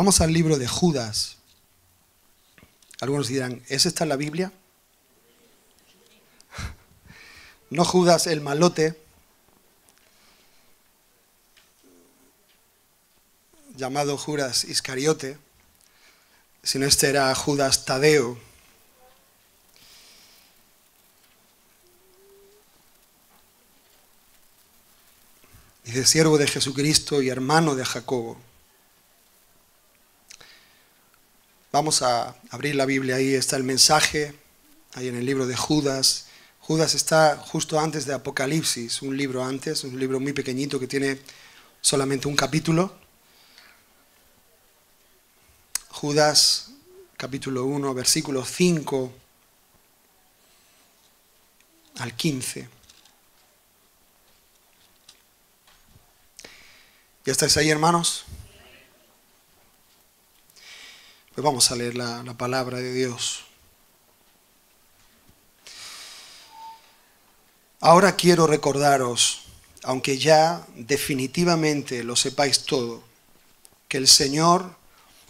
Vamos al libro de Judas. Algunos dirán, ¿es esta la Biblia? No Judas el malote, llamado Judas Iscariote, sino este era Judas Tadeo. Dice, siervo de Jesucristo y hermano de Jacobo Vamos a abrir la Biblia ahí, está el mensaje, ahí en el libro de Judas. Judas está justo antes de Apocalipsis, un libro antes, un libro muy pequeñito que tiene solamente un capítulo. Judas, capítulo 1, versículo 5 al 15. ¿Ya estáis ahí, hermanos? vamos a leer la, la palabra de Dios. Ahora quiero recordaros, aunque ya definitivamente lo sepáis todo, que el Señor,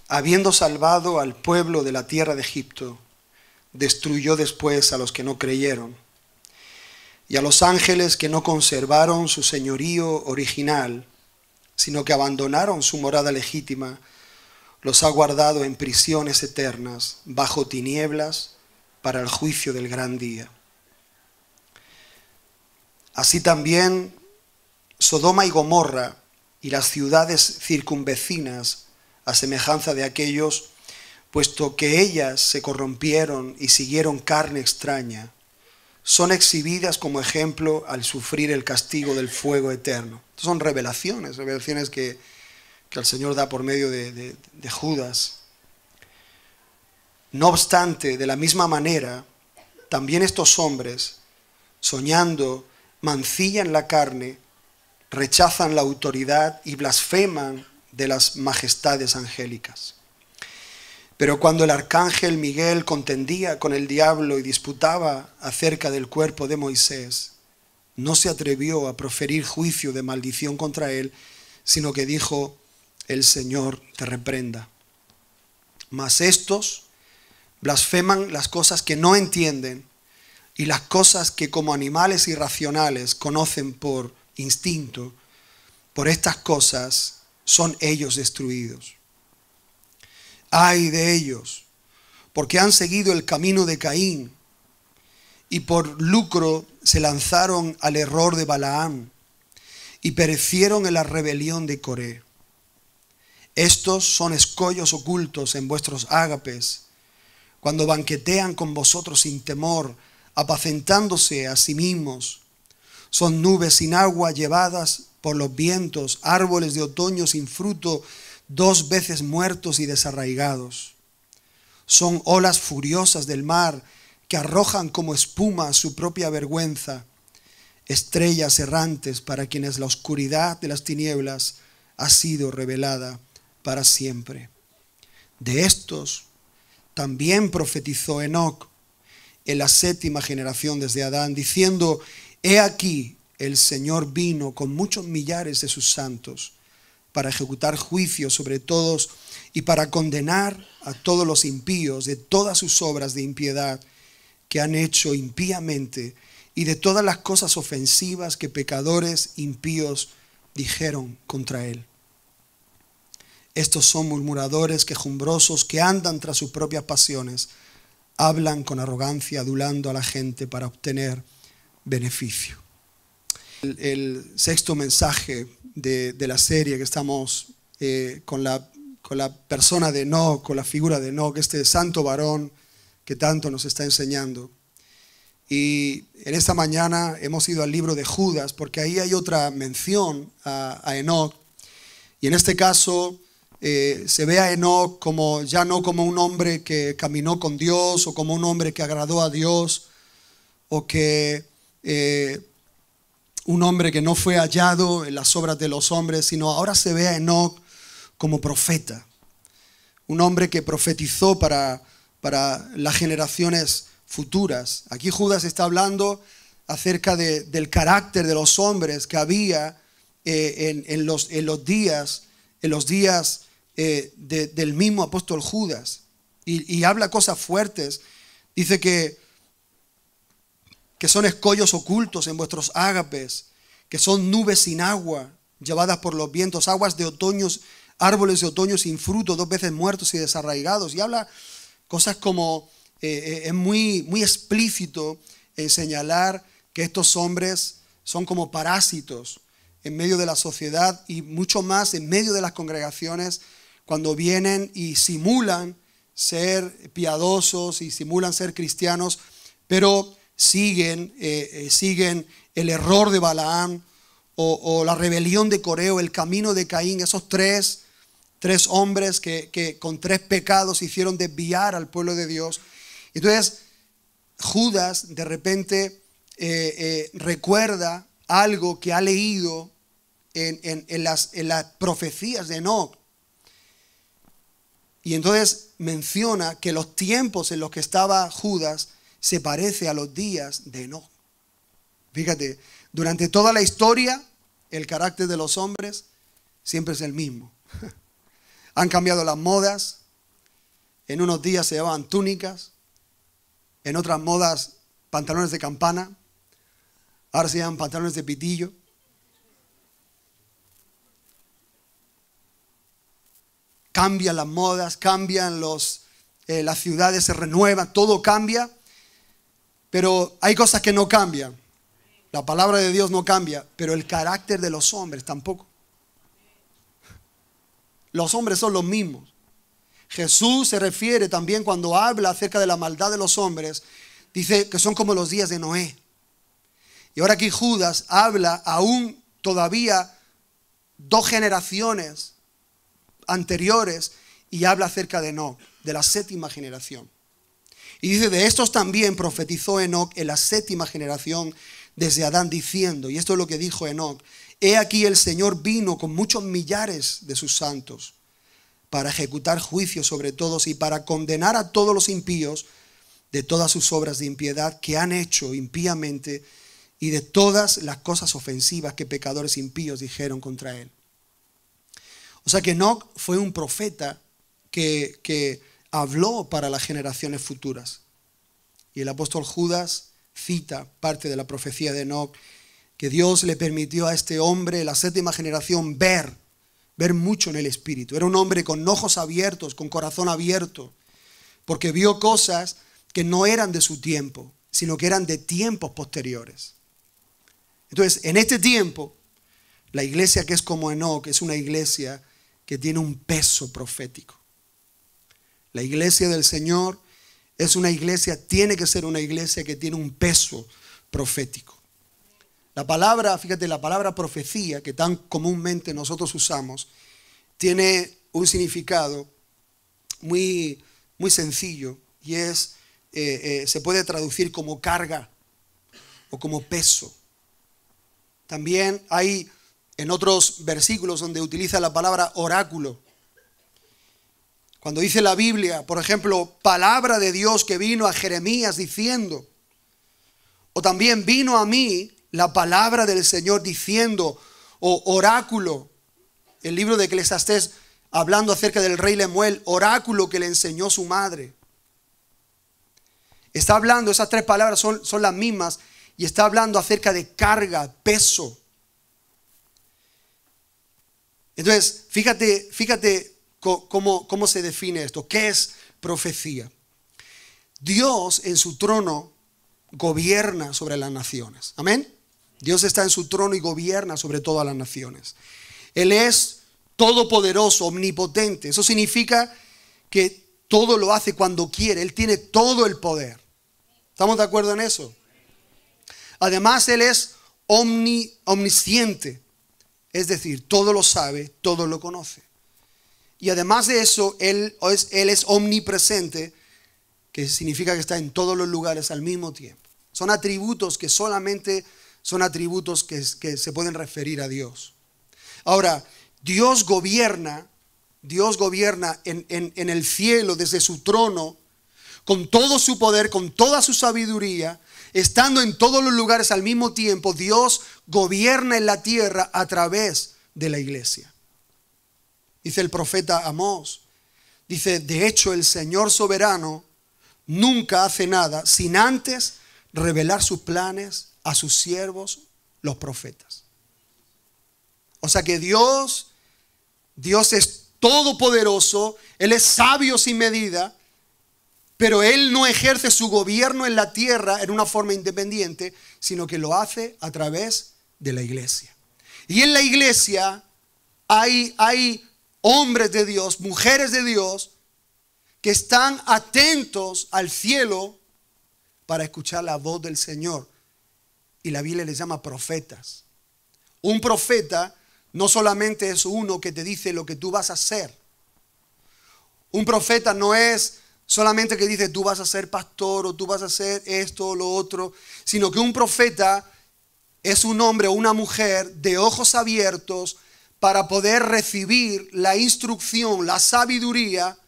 habiendo salvado al pueblo de la tierra de Egipto, destruyó después a los que no creyeron y a los ángeles que no conservaron su señorío original, sino que abandonaron su morada legítima los ha guardado en prisiones eternas, bajo tinieblas, para el juicio del gran día. Así también Sodoma y Gomorra y las ciudades circunvecinas, a semejanza de aquellos, puesto que ellas se corrompieron y siguieron carne extraña, son exhibidas como ejemplo al sufrir el castigo del fuego eterno. son revelaciones, revelaciones que, que el Señor da por medio de, Judas. No obstante, de la misma manera, también estos hombres, soñando, mancillan la carne, rechazan la autoridad y blasfeman de las majestades angélicas. Pero cuando el arcángel Miguel contendía con el diablo y disputaba acerca del cuerpo de Moisés, no se atrevió a proferir juicio de maldición contra él, sino que dijo, el Señor te reprenda. Mas estos blasfeman las cosas que no entienden y las cosas que como animales irracionales conocen por instinto, por estas cosas son ellos destruidos. Ay de ellos, porque han seguido el camino de Caín y por lucro se lanzaron al error de Balaam y perecieron en la rebelión de Coré. Estos son escollos ocultos en vuestros ágapes, cuando banquetean con vosotros sin temor, apacentándose a sí mismos. Son nubes sin agua llevadas por los vientos, árboles de otoño sin fruto, dos veces muertos y desarraigados. Son olas furiosas del mar que arrojan como espuma su propia vergüenza, estrellas errantes para quienes la oscuridad de las tinieblas ha sido revelada para siempre. De estos también profetizó Enoc en la séptima generación desde Adán, diciendo, He aquí, el Señor vino con muchos millares de sus santos para ejecutar juicio sobre todos y para condenar a todos los impíos de todas sus obras de impiedad que han hecho impíamente y de todas las cosas ofensivas que pecadores impíos dijeron contra él. Estos son murmuradores, quejumbrosos, que andan tras sus propias pasiones, hablan con arrogancia, adulando a la gente para obtener beneficio. El, sexto mensaje de, de, la serie que estamos eh, con, la, con la persona de No, con la figura de No, que este santo varón que tanto nos está enseñando. Y en esta mañana hemos ido al libro de Judas, porque ahí hay otra mención a, a Enoch. Y en este caso, eh, se ve a Enoch como, ya no como un hombre que caminó con Dios o como un hombre que agradó a Dios o que eh, un hombre que no fue hallado en las obras de los hombres, sino ahora se ve a Enoch como profeta, un hombre que profetizó para, para las generaciones futuras. Aquí Judas está hablando acerca del carácter de los hombres que había eh, en, los, en los días, en los días eh, del mismo apóstol Judas y, habla cosas fuertes. Dice que, que son escollos ocultos en vuestros ágapes, que son nubes sin agua, llevadas por los vientos, aguas de otoños, árboles de otoño sin fruto, dos veces muertos y desarraigados. Y habla cosas como, eh, eh, es muy, muy explícito en señalar que estos hombres son como parásitos en medio de la sociedad y mucho más en medio de las congregaciones cuando vienen y simulan ser piadosos y simulan ser cristianos, pero siguen, eh, eh, siguen el error de Balaam o, la rebelión de Coreo, el camino de Caín, esos tres, tres hombres que, con tres pecados hicieron desviar al pueblo de Dios. Entonces, Judas de repente eh, recuerda algo que ha leído en, las, en las profecías de Enoch y entonces menciona que los tiempos en los que estaba Judas se parece a los días de Enoch. Fíjate, durante toda la historia, el carácter de los hombres siempre es el mismo. Han cambiado las modas. En unos días se llevaban túnicas, en otras modas pantalones de campana, ahora se llaman pantalones de pitillo. Cambian las modas, cambian los, eh, las ciudades, se renuevan, todo cambia. Pero hay cosas que no cambian. La palabra de Dios no cambia, pero el carácter de los hombres tampoco. Los hombres son los mismos. Jesús se refiere también cuando habla acerca de la maldad de los hombres, dice que son como los días de Noé. Y ahora aquí Judas habla aún todavía dos generaciones anteriores y habla acerca de Enoch, de la séptima generación. Y dice, de estos también profetizó Enoch en la séptima generación desde Adán diciendo, y esto es lo que dijo Enoch, he aquí el Señor vino con muchos millares de sus santos para ejecutar juicio sobre todos y para condenar a todos los impíos de todas sus obras de impiedad que han hecho impíamente y de todas las cosas ofensivas que pecadores impíos dijeron contra él. O sea que Enoch fue un profeta que, habló para las generaciones futuras. Y el apóstol Judas cita parte de la profecía de Enoch, que Dios le permitió a este hombre, la séptima generación, ver, ver mucho en el Espíritu. Era un hombre con ojos abiertos, con corazón abierto, porque vio cosas que no eran de su tiempo, sino que eran de tiempos posteriores. Entonces, en este tiempo, la iglesia que es como Enoch es una iglesia que tiene un peso profético. La iglesia del Señor es una iglesia, tiene que ser una iglesia que tiene un peso profético. La palabra, fíjate, la palabra profecía que tan comúnmente nosotros usamos, tiene un significado muy, muy sencillo y es, eh, eh, se puede traducir como carga o como peso. También hay en otros versículos donde utiliza la palabra oráculo. Cuando dice la Biblia, por ejemplo, palabra de Dios que vino a Jeremías diciendo, o también vino a mí la palabra del Señor diciendo, o oráculo, el libro de estés hablando acerca del rey Lemuel, oráculo que le enseñó su madre. Está hablando, esas tres palabras son, son las mismas, y está hablando acerca de carga, peso, entonces, fíjate, fíjate cómo, se define esto. ¿Qué es profecía? Dios en su trono gobierna sobre las naciones. Amén. Dios está en su trono y gobierna sobre todas las naciones. Él es todopoderoso, omnipotente. Eso significa que todo lo hace cuando quiere. Él tiene todo el poder. ¿Estamos de acuerdo en eso? Además, Él es omni, omnisciente. Es decir, todo lo sabe, todo lo conoce. Y además de eso, Él es, omnipresente, que significa que está en todos los lugares al mismo tiempo. Son atributos que solamente son atributos que, se pueden referir a Dios. Ahora, Dios gobierna, Dios gobierna en el cielo desde su trono, con todo su poder, con toda su sabiduría, Estando en todos los lugares al mismo tiempo, Dios gobierna en la tierra a través de la iglesia. Dice el profeta Amós. Dice, de hecho el Señor soberano nunca hace nada sin antes revelar sus planes a sus siervos, los profetas. O sea que Dios, Dios es todopoderoso, Él es sabio sin medida, pero Él no ejerce su gobierno en la tierra en una forma independiente, sino que lo hace a través de la iglesia. Y en la iglesia hay, hay hombres de Dios, mujeres de Dios, que están atentos al cielo para escuchar la voz del Señor. Y la Biblia les llama profetas. Un profeta no solamente es uno que te dice lo que tú vas a hacer. Un profeta no es solamente que dice tú vas a ser pastor o tú vas a hacer esto o lo otro, sino que un profeta es un hombre o una mujer de ojos abiertos para poder recibir la instrucción, la sabiduría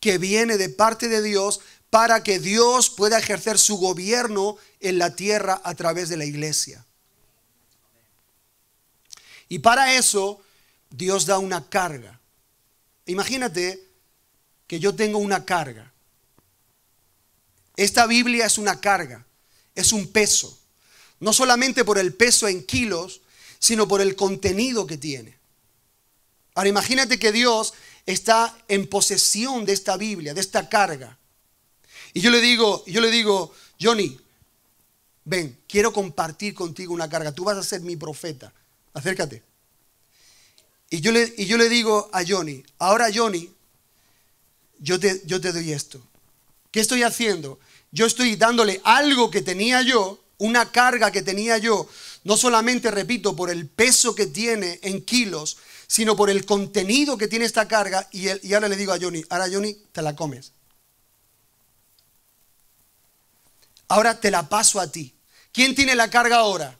que viene de parte de Dios para que Dios pueda ejercer su gobierno en la tierra a través de la iglesia. Y para eso Dios da una carga. Imagínate que yo tengo una carga. Esta Biblia es una carga, es un peso. No solamente por el peso en kilos, sino por el contenido que tiene. Ahora imagínate que Dios está en posesión de esta Biblia, de esta carga. Y yo le digo, yo le digo, Johnny, ven, quiero compartir contigo una carga. Tú vas a ser mi profeta. Acércate. Y yo le, yo le digo a Johnny, ahora Johnny, yo te, yo te doy esto. ¿Qué estoy haciendo? yo estoy dándole algo que tenía yo, una carga que tenía yo, no solamente, repito, por el peso que tiene en kilos, sino por el contenido que tiene esta carga. Y, ahora le digo a Johnny, ahora Johnny, te la comes. Ahora te la paso a ti. ¿Quién tiene la carga ahora?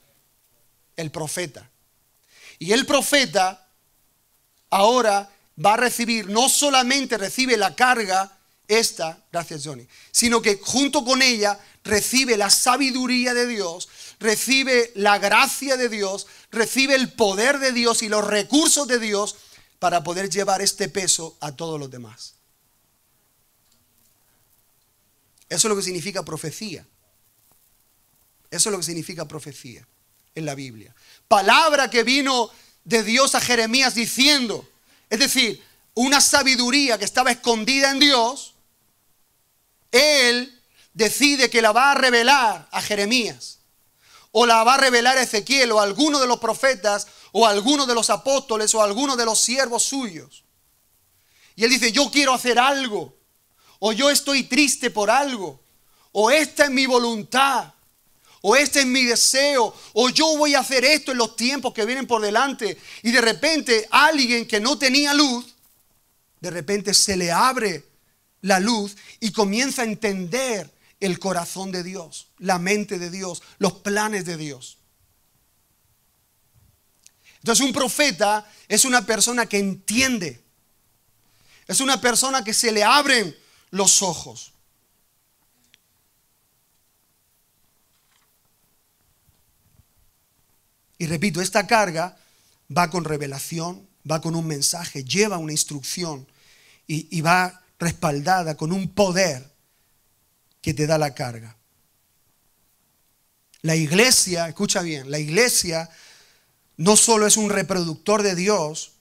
El profeta. Y el profeta ahora va a recibir, no solamente recibe la carga, esta, gracias Johnny, sino que junto con ella recibe la sabiduría de Dios, recibe la gracia de Dios, recibe el poder de Dios y los recursos de Dios para poder llevar este peso a todos los demás. Eso es lo que significa profecía. Eso es lo que significa profecía en la Biblia. Palabra que vino de Dios a Jeremías diciendo, es decir, una sabiduría que estaba escondida en Dios, él decide que la va a revelar a Jeremías, o la va a revelar a Ezequiel, o a alguno de los profetas, o a alguno de los apóstoles, o a alguno de los siervos suyos. Y él dice, yo quiero hacer algo, o yo estoy triste por algo, o esta es mi voluntad, o este es mi deseo, o yo voy a hacer esto en los tiempos que vienen por delante. Y de repente alguien que no tenía luz, de repente se le abre la luz y comienza a entender el corazón de Dios, la mente de Dios, los planes de Dios. Entonces un profeta es una persona que entiende, es una persona que se le abren los ojos. Y repito, esta carga va con revelación, va con un mensaje, lleva una instrucción y, y va respaldada con un poder que te da la carga. La iglesia, escucha bien, la iglesia no solo es un reproductor de Dios,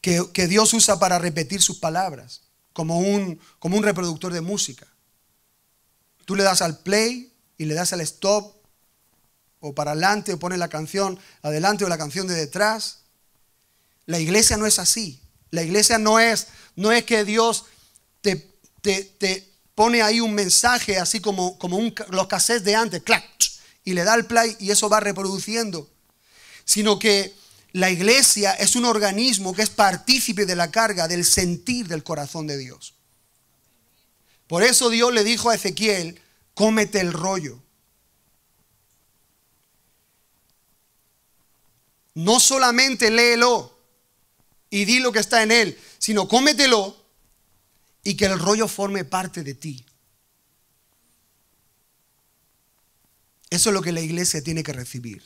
que, Dios usa para repetir sus palabras, como un, como un reproductor de música. Tú le das al play y le das al stop, o para adelante, o pones la canción adelante o la canción de detrás. La iglesia no es así. La iglesia no es, no es que Dios te, te, pone ahí un mensaje, así como, como un, los cassettes de antes, y le da el play y eso va reproduciendo. Sino que la iglesia es un organismo que es partícipe de la carga, del sentir del corazón de Dios. Por eso Dios le dijo a Ezequiel, cómete el rollo. No solamente léelo, y di lo que está en él, sino cómetelo y que el rollo forme parte de ti. Eso es lo que la iglesia tiene que recibir.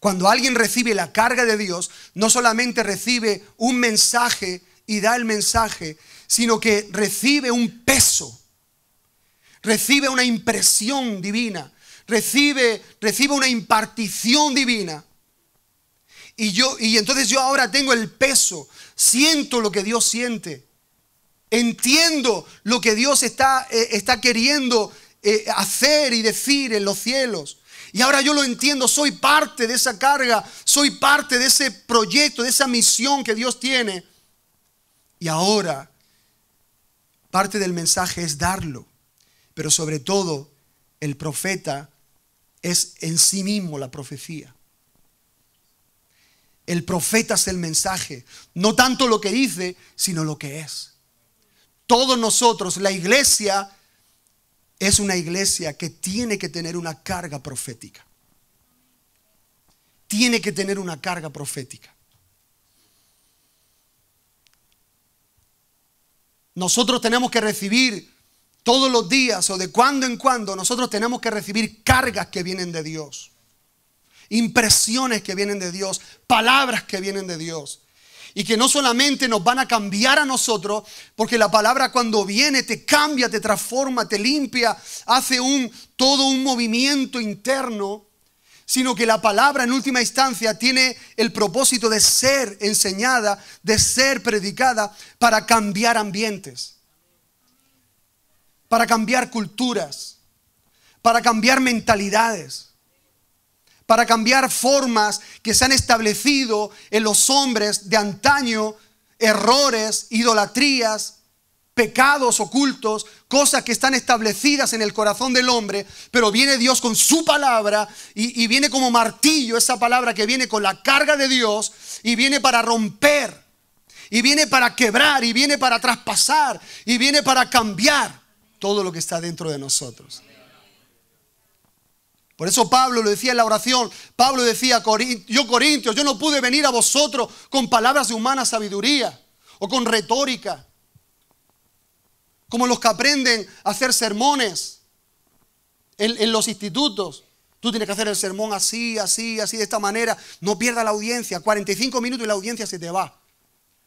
Cuando alguien recibe la carga de Dios, no solamente recibe un mensaje y da el mensaje, sino que recibe un peso, recibe una impresión divina, recibe, recibe una impartición divina y, yo, y entonces yo ahora tengo el peso, siento lo que Dios siente, entiendo lo que Dios está, eh, está queriendo eh, hacer y decir en los cielos. Y ahora yo lo entiendo, soy parte de esa carga, soy parte de ese proyecto, de esa misión que Dios tiene. Y ahora parte del mensaje es darlo, pero sobre todo el profeta es en sí mismo la profecía. El profeta es el mensaje. No tanto lo que dice, sino lo que es. Todos nosotros, la iglesia es una iglesia que tiene que tener una carga profética. Tiene que tener una carga profética. Nosotros tenemos que recibir todos los días o de cuando en cuando, nosotros tenemos que recibir cargas que vienen de Dios impresiones que vienen de Dios, palabras que vienen de Dios. Y que no solamente nos van a cambiar a nosotros, porque la palabra cuando viene te cambia, te transforma, te limpia, hace un, todo un movimiento interno, sino que la palabra en última instancia tiene el propósito de ser enseñada, de ser predicada para cambiar ambientes, para cambiar culturas, para cambiar mentalidades para cambiar formas que se han establecido en los hombres de antaño, errores, idolatrías, pecados ocultos, cosas que están establecidas en el corazón del hombre, pero viene Dios con su palabra y, viene como martillo esa palabra que viene con la carga de Dios y viene para romper, y viene para quebrar, y viene para traspasar, y viene para cambiar todo lo que está dentro de nosotros. Por eso Pablo lo decía en la oración, Pablo decía, yo Corintios, yo no pude venir a vosotros con palabras de humana sabiduría o con retórica, como los que aprenden a hacer sermones en, los institutos. Tú tienes que hacer el sermón así, así, así, de esta manera. No pierdas la audiencia. 45 minutos y la audiencia se te va.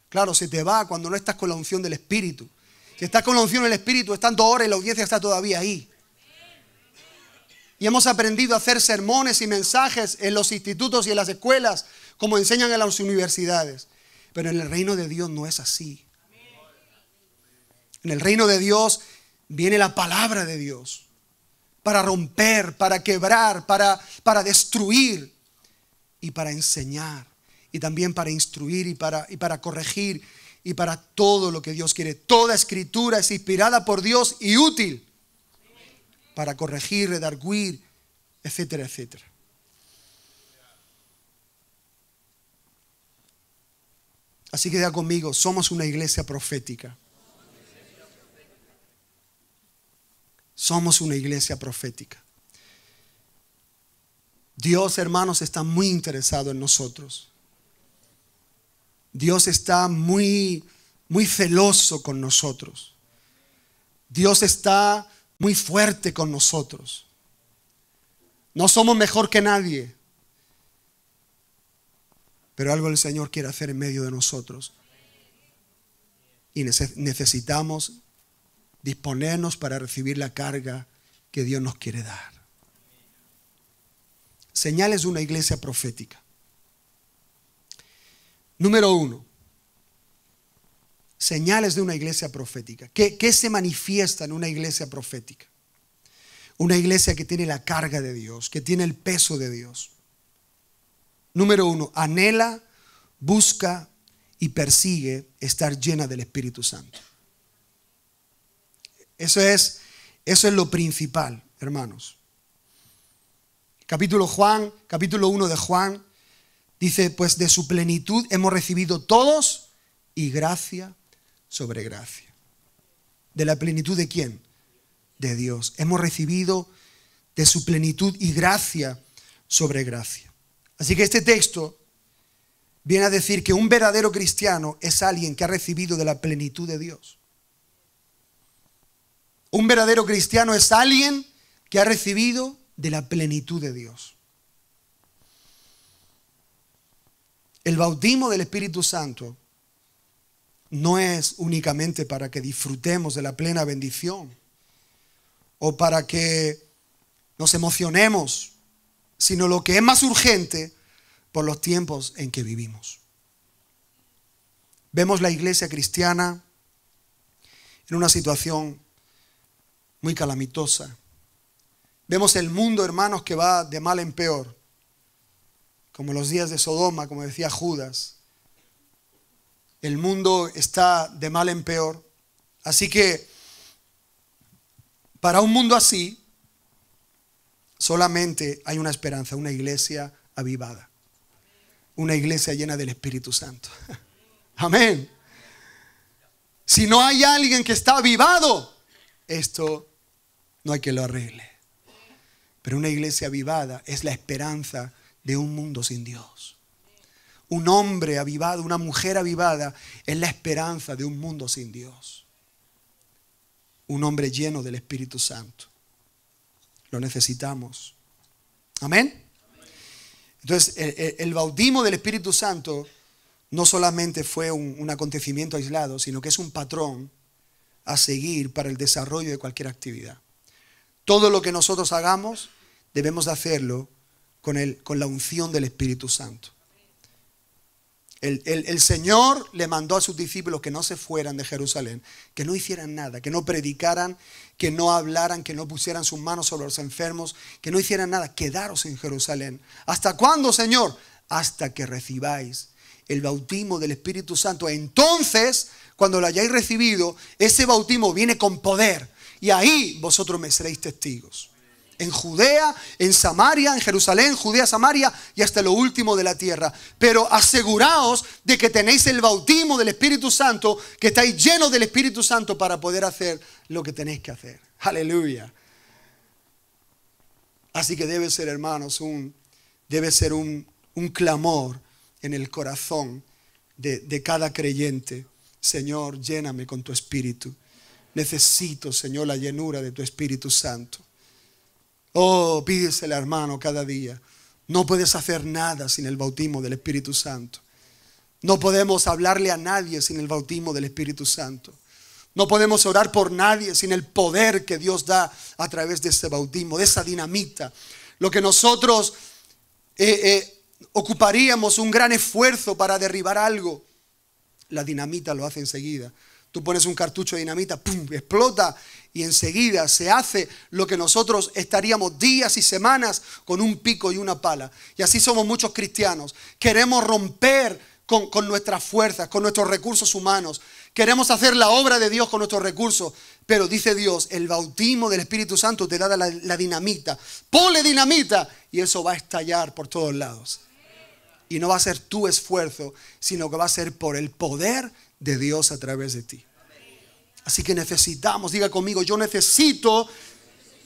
Claro, se te va cuando no estás con la unción del Espíritu. Si estás con la unción del Espíritu, es tanto horas y la audiencia está todavía ahí. Y hemos aprendido a hacer sermones y mensajes en los institutos y en las escuelas, como enseñan en las universidades. Pero en el reino de Dios no es así. En el reino de Dios viene la palabra de Dios para romper, para quebrar, para, para destruir y para enseñar y también para instruir y para, y para corregir y para todo lo que Dios quiere. Toda escritura es inspirada por Dios y útil para corregir, redarguir, etcétera, etcétera. Así que ya conmigo, somos una iglesia profética. Somos una iglesia profética. Dios, hermanos, está muy interesado en nosotros. Dios está muy muy celoso con nosotros. Dios está muy fuerte con nosotros. No somos mejor que nadie. Pero algo el Señor quiere hacer en medio de nosotros. Y necesitamos disponernos para recibir la carga que Dios nos quiere dar. Señales de una iglesia profética. Número uno, señales de una iglesia profética. ¿Qué, se manifiesta en una iglesia profética? Una iglesia que tiene la carga de Dios, que tiene el peso de Dios. Número uno, anhela, busca y persigue estar llena del Espíritu Santo. Eso es, eso es lo principal, hermanos. Capítulo Juan, capítulo 1 de Juan, dice, pues de su plenitud hemos recibido todos y gracia sobre gracia. ¿De la plenitud de quién? De Dios. Hemos recibido de su plenitud y gracia sobre gracia. Así que este texto viene a decir que un verdadero cristiano es alguien que ha recibido de la plenitud de Dios. Un verdadero cristiano es alguien que ha recibido de la plenitud de Dios. El bautismo del Espíritu Santo no es únicamente para que disfrutemos de la plena bendición o para que nos emocionemos, sino lo que es más urgente por los tiempos en que vivimos. Vemos la iglesia cristiana en una situación muy calamitosa. Vemos el mundo, hermanos, que va de mal en peor, como los días de Sodoma, como decía Judas. El mundo está de mal en peor. Así que para un mundo así, solamente hay una esperanza, una iglesia avivada, una iglesia llena del Espíritu Santo. Amén. Si no hay alguien que está avivado, esto no hay que lo arregle. Pero una iglesia avivada es la esperanza de un mundo sin Dios un hombre avivado, una mujer avivada, es la esperanza de un mundo sin Dios. Un hombre lleno del Espíritu Santo. Lo necesitamos. Amén. Entonces, el, bautismo del Espíritu Santo no solamente fue un, acontecimiento aislado, sino que es un patrón a seguir para el desarrollo de cualquier actividad. Todo lo que nosotros hagamos debemos hacerlo con, el, con la unción del Espíritu Santo. El, Señor le mandó a sus discípulos que no se fueran de Jerusalén, que no hicieran nada, que no predicaran, que no hablaran, que no pusieran sus manos sobre los enfermos, que no hicieran nada, quedaros en Jerusalén. ¿Hasta cuándo, Señor? Hasta que recibáis el bautismo del Espíritu Santo. Entonces, cuando lo hayáis recibido, ese bautismo viene con poder y ahí vosotros me seréis testigos en Judea, en Samaria, en Jerusalén, Judea, Samaria y hasta lo último de la tierra. Pero aseguraos de que tenéis el bautismo del Espíritu Santo, que estáis llenos del Espíritu Santo para poder hacer lo que tenéis que hacer. Aleluya. Así que debe ser, hermanos, un, debe ser un, clamor en el corazón de, de cada creyente. Señor, lléname con tu espíritu. Necesito, Señor, la llenura de tu Espíritu Santo. Oh, pídesela, hermano, cada día. No puedes hacer nada sin el bautismo del Espíritu Santo. No podemos hablarle a nadie sin el bautismo del Espíritu Santo. No podemos orar por nadie sin el poder que Dios da a través de ese bautismo, de esa dinamita. Lo que nosotros eh, eh, ocuparíamos un gran esfuerzo para derribar algo, la dinamita lo hace enseguida. Tú pones un cartucho de dinamita, ¡pum! explota y enseguida se hace lo que nosotros estaríamos días y semanas con un pico y una pala. Y así somos muchos cristianos. Queremos romper con, nuestras fuerzas, con nuestros recursos humanos. Queremos hacer la obra de Dios con nuestros recursos. Pero dice Dios, el bautismo del Espíritu Santo te da la, dinamita. Ponle dinamita y eso va a estallar por todos lados. Y no va a ser tu esfuerzo, sino que va a ser por el poder de Dios a través de ti. Así que necesitamos, diga conmigo, yo necesito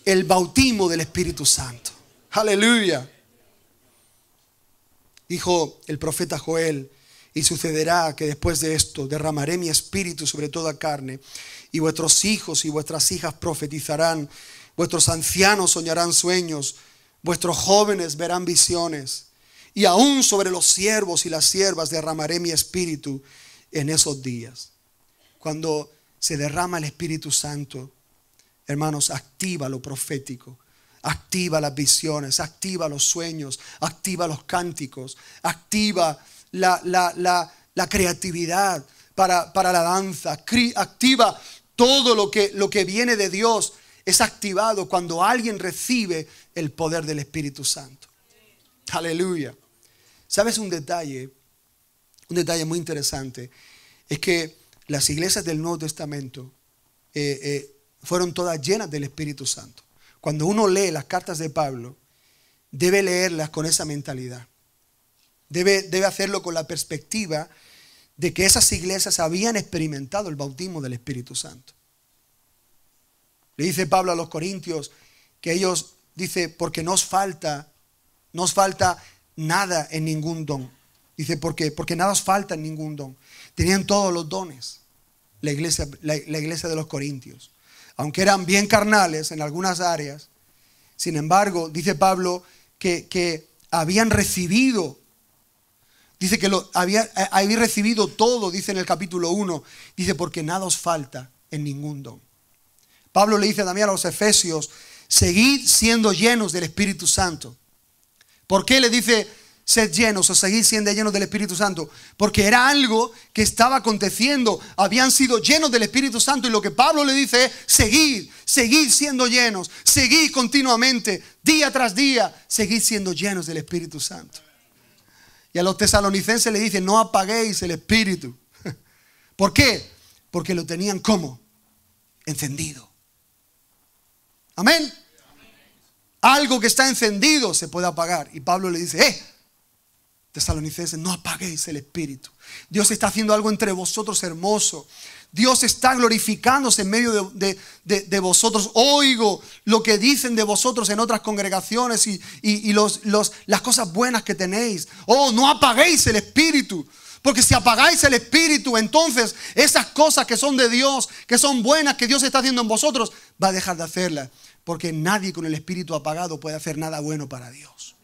el bautismo del Espíritu Santo. Aleluya. Dijo el profeta Joel, y sucederá que después de esto derramaré mi espíritu sobre toda carne, y vuestros hijos y vuestras hijas profetizarán, vuestros ancianos soñarán sueños, vuestros jóvenes verán visiones, y aún sobre los siervos y las siervas derramaré mi espíritu, en esos días. Cuando se derrama el Espíritu Santo, hermanos, activa lo profético, activa las visiones, activa los sueños, activa los cánticos, activa la, creatividad para, para, la danza, activa todo lo que, lo que viene de Dios. Es activado cuando alguien recibe el poder del Espíritu Santo. Aleluya. ¿Sabes un detalle? un detalle muy interesante es que las iglesias del Nuevo Testamento eh, eh, fueron todas llenas del Espíritu Santo. Cuando uno lee las cartas de Pablo, debe leerlas con esa mentalidad. Debe, debe hacerlo con la perspectiva de que esas iglesias habían experimentado el bautismo del Espíritu Santo. Le dice Pablo a los corintios que ellos, dice, porque nos falta, nos falta nada en ningún don. Dice, ¿por qué? Porque nada os falta en ningún don. Tenían todos los dones. La iglesia, la, iglesia de los Corintios. Aunque eran bien carnales en algunas áreas, sin embargo, dice Pablo que, habían recibido, dice que lo, había, había recibido todo, dice en el capítulo 1, dice, porque nada os falta en ningún don. Pablo le dice también a los efesios, seguid siendo llenos del Espíritu Santo. ¿Por qué le dice sed llenos o seguid siendo llenos del Espíritu Santo, porque era algo que estaba aconteciendo, habían sido llenos del Espíritu Santo y lo que Pablo le dice es, seguid, seguid siendo llenos, seguid continuamente, día tras día, seguid siendo llenos del Espíritu Santo. Y a los tesalonicenses le dice, no apaguéis el Espíritu. ¿Por qué? Porque lo tenían como encendido. Amén. Algo que está encendido se puede apagar. Y Pablo le dice, eh, tesalonicenses, no apaguéis el espíritu. Dios está haciendo algo entre vosotros hermoso. Dios está glorificándose en medio de, vosotros. Oigo lo que dicen de vosotros en otras congregaciones y, los, las cosas buenas que tenéis. Oh, no apaguéis el espíritu. Porque si apagáis el espíritu, entonces esas cosas que son de Dios, que son buenas, que Dios está haciendo en vosotros, va a dejar de hacerlas. Porque nadie con el espíritu apagado puede hacer nada bueno para Dios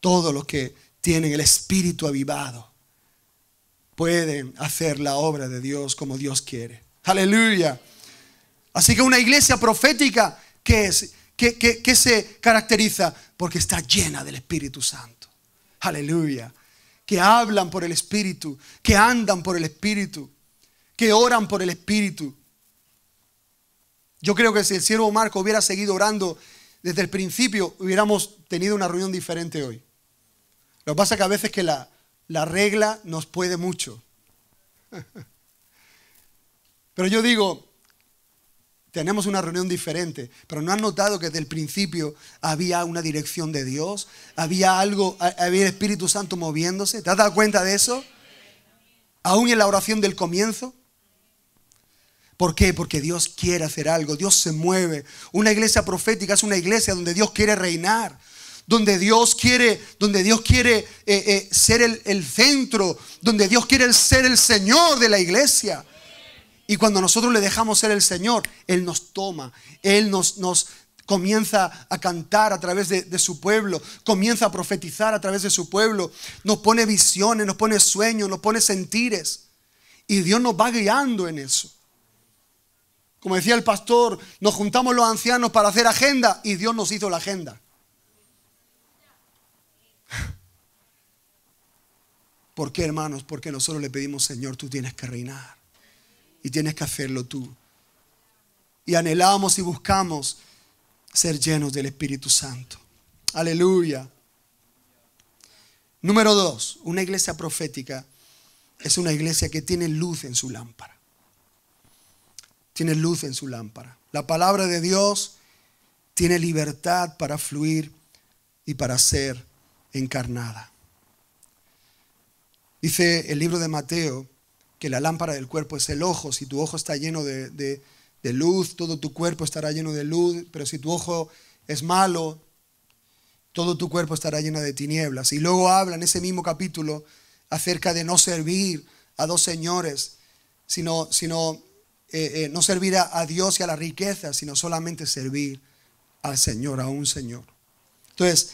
todos los que tienen el espíritu avivado pueden hacer la obra de Dios como Dios quiere. Aleluya. Así que una iglesia profética que se caracteriza porque está llena del Espíritu Santo. Aleluya. Que hablan por el Espíritu, que andan por el Espíritu, que oran por el Espíritu. Yo creo que si el siervo Marco hubiera seguido orando desde el principio, hubiéramos tenido una reunión diferente hoy. Lo que pasa es que a veces que la, la regla nos puede mucho. Pero yo digo, tenemos una reunión diferente, pero no han notado que desde el principio había una dirección de Dios, había algo, había el Espíritu Santo moviéndose. ¿Te has dado cuenta de eso? Aún en la oración del comienzo. ¿Por qué? Porque Dios quiere hacer algo, Dios se mueve. Una iglesia profética es una iglesia donde Dios quiere reinar, donde Dios quiere, donde Dios quiere eh, eh, ser el, centro, donde Dios quiere ser el Señor de la iglesia. Y cuando nosotros le dejamos ser el Señor, Él nos toma, Él nos, nos comienza a cantar a través de, su pueblo, comienza a profetizar a través de su pueblo, nos pone visiones, nos pone sueños, nos pone sentires. Y Dios nos va guiando en eso. Como decía el pastor, nos juntamos los ancianos para hacer agenda y Dios nos hizo la agenda. ¿Por qué, hermanos? Porque nosotros le pedimos, Señor, tú tienes que reinar y tienes que hacerlo tú. Y anhelamos y buscamos ser llenos del Espíritu Santo. Aleluya. Número dos, una iglesia profética es una iglesia que tiene luz en su lámpara. Tiene luz en su lámpara. La palabra de Dios tiene libertad para fluir y para ser encarnada. Dice el libro de Mateo que la lámpara del cuerpo es el ojo. Si tu ojo está lleno de, luz, todo tu cuerpo estará lleno de luz, pero si tu ojo es malo, todo tu cuerpo estará lleno de tinieblas. Y luego habla en ese mismo capítulo acerca de no servir a dos señores, sino, sino eh, eh, no servir a, Dios y a la riqueza, sino solamente servir al Señor, a un Señor. Entonces,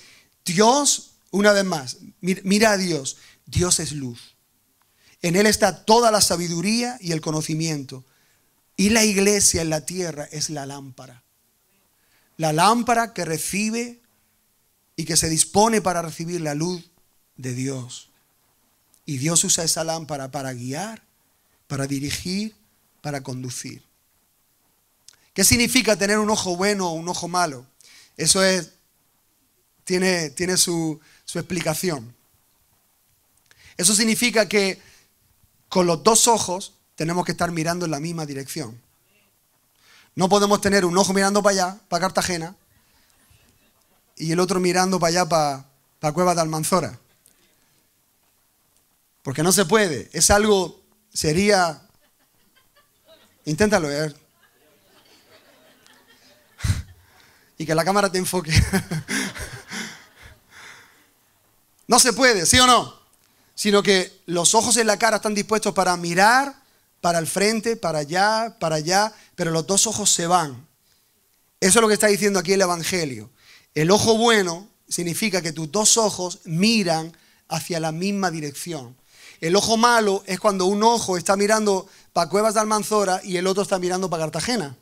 Dios, una vez más, mira a Dios. Dios es luz. En Él está toda la sabiduría y el conocimiento. Y la iglesia en la tierra es la lámpara. La lámpara que recibe y que se dispone para recibir la luz de Dios. Y Dios usa esa lámpara para guiar, para dirigir, para conducir. ¿Qué significa tener un ojo bueno o un ojo malo? Eso es, tiene, su explicación. Eso significa que con los dos ojos tenemos que estar mirando en la misma dirección. No podemos tener un ojo mirando para allá, para Cartagena, y el otro mirando para allá, para, la Cueva de Almanzora. Porque no se puede. Es algo, sería... Inténtalo ver. Eh. y que la cámara te enfoque. no se puede, ¿sí o no? sino que los ojos en la cara están dispuestos para mirar para el frente, para allá, para allá, pero los dos ojos se van. Eso es lo que está diciendo aquí el Evangelio. El ojo bueno significa que tus dos ojos miran hacia la misma dirección. El ojo malo es cuando un ojo está mirando para Cuevas de Almanzora y el otro está mirando para Cartagena.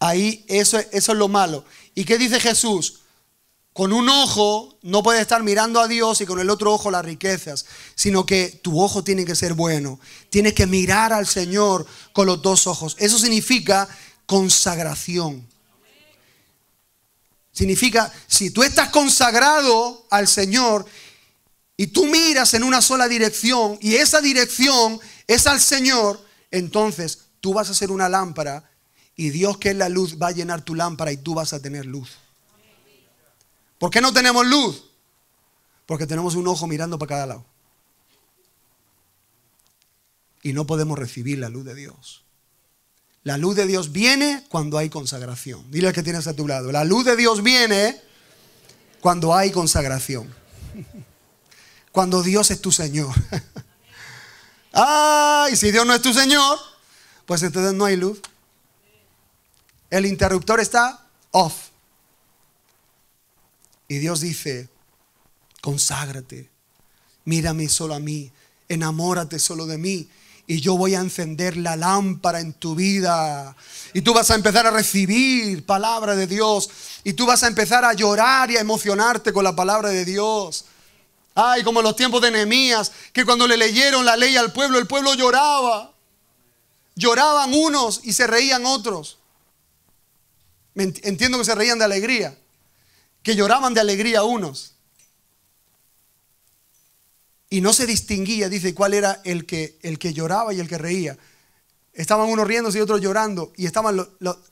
Ahí eso, eso es lo malo. ¿Y qué dice Jesús? Con un ojo no puedes estar mirando a Dios y con el otro ojo las riquezas, sino que tu ojo tiene que ser bueno. Tienes que mirar al Señor con los dos ojos. Eso significa consagración. Significa, si tú estás consagrado al Señor y tú miras en una sola dirección y esa dirección es al Señor, entonces tú vas a ser una lámpara y Dios que es la luz va a llenar tu lámpara y tú vas a tener luz. ¿Por qué no tenemos luz? Porque tenemos un ojo mirando para cada lado. Y no podemos recibir la luz de Dios. La luz de Dios viene cuando hay consagración. Dile al que tienes a tu lado. La luz de Dios viene cuando hay consagración. Cuando Dios es tu Señor. ¡Ay! y si Dios no es tu Señor, pues entonces no hay luz. El interruptor está off. Y Dios dice, conságrate, mírame solo a mí, enamórate solo de mí y yo voy a encender la lámpara en tu vida. Y tú vas a empezar a recibir palabra de Dios. Y tú vas a empezar a llorar y a emocionarte con la palabra de Dios. Ay, como en los tiempos de Nehemías, que cuando le leyeron la ley al pueblo, el pueblo lloraba. Lloraban unos y se reían otros. Entiendo que se reían de alegría que lloraban de alegría unos. Y no se distinguía, dice, cuál era el que, el que lloraba y el que reía. Estaban unos riéndose y otros llorando. Y estaban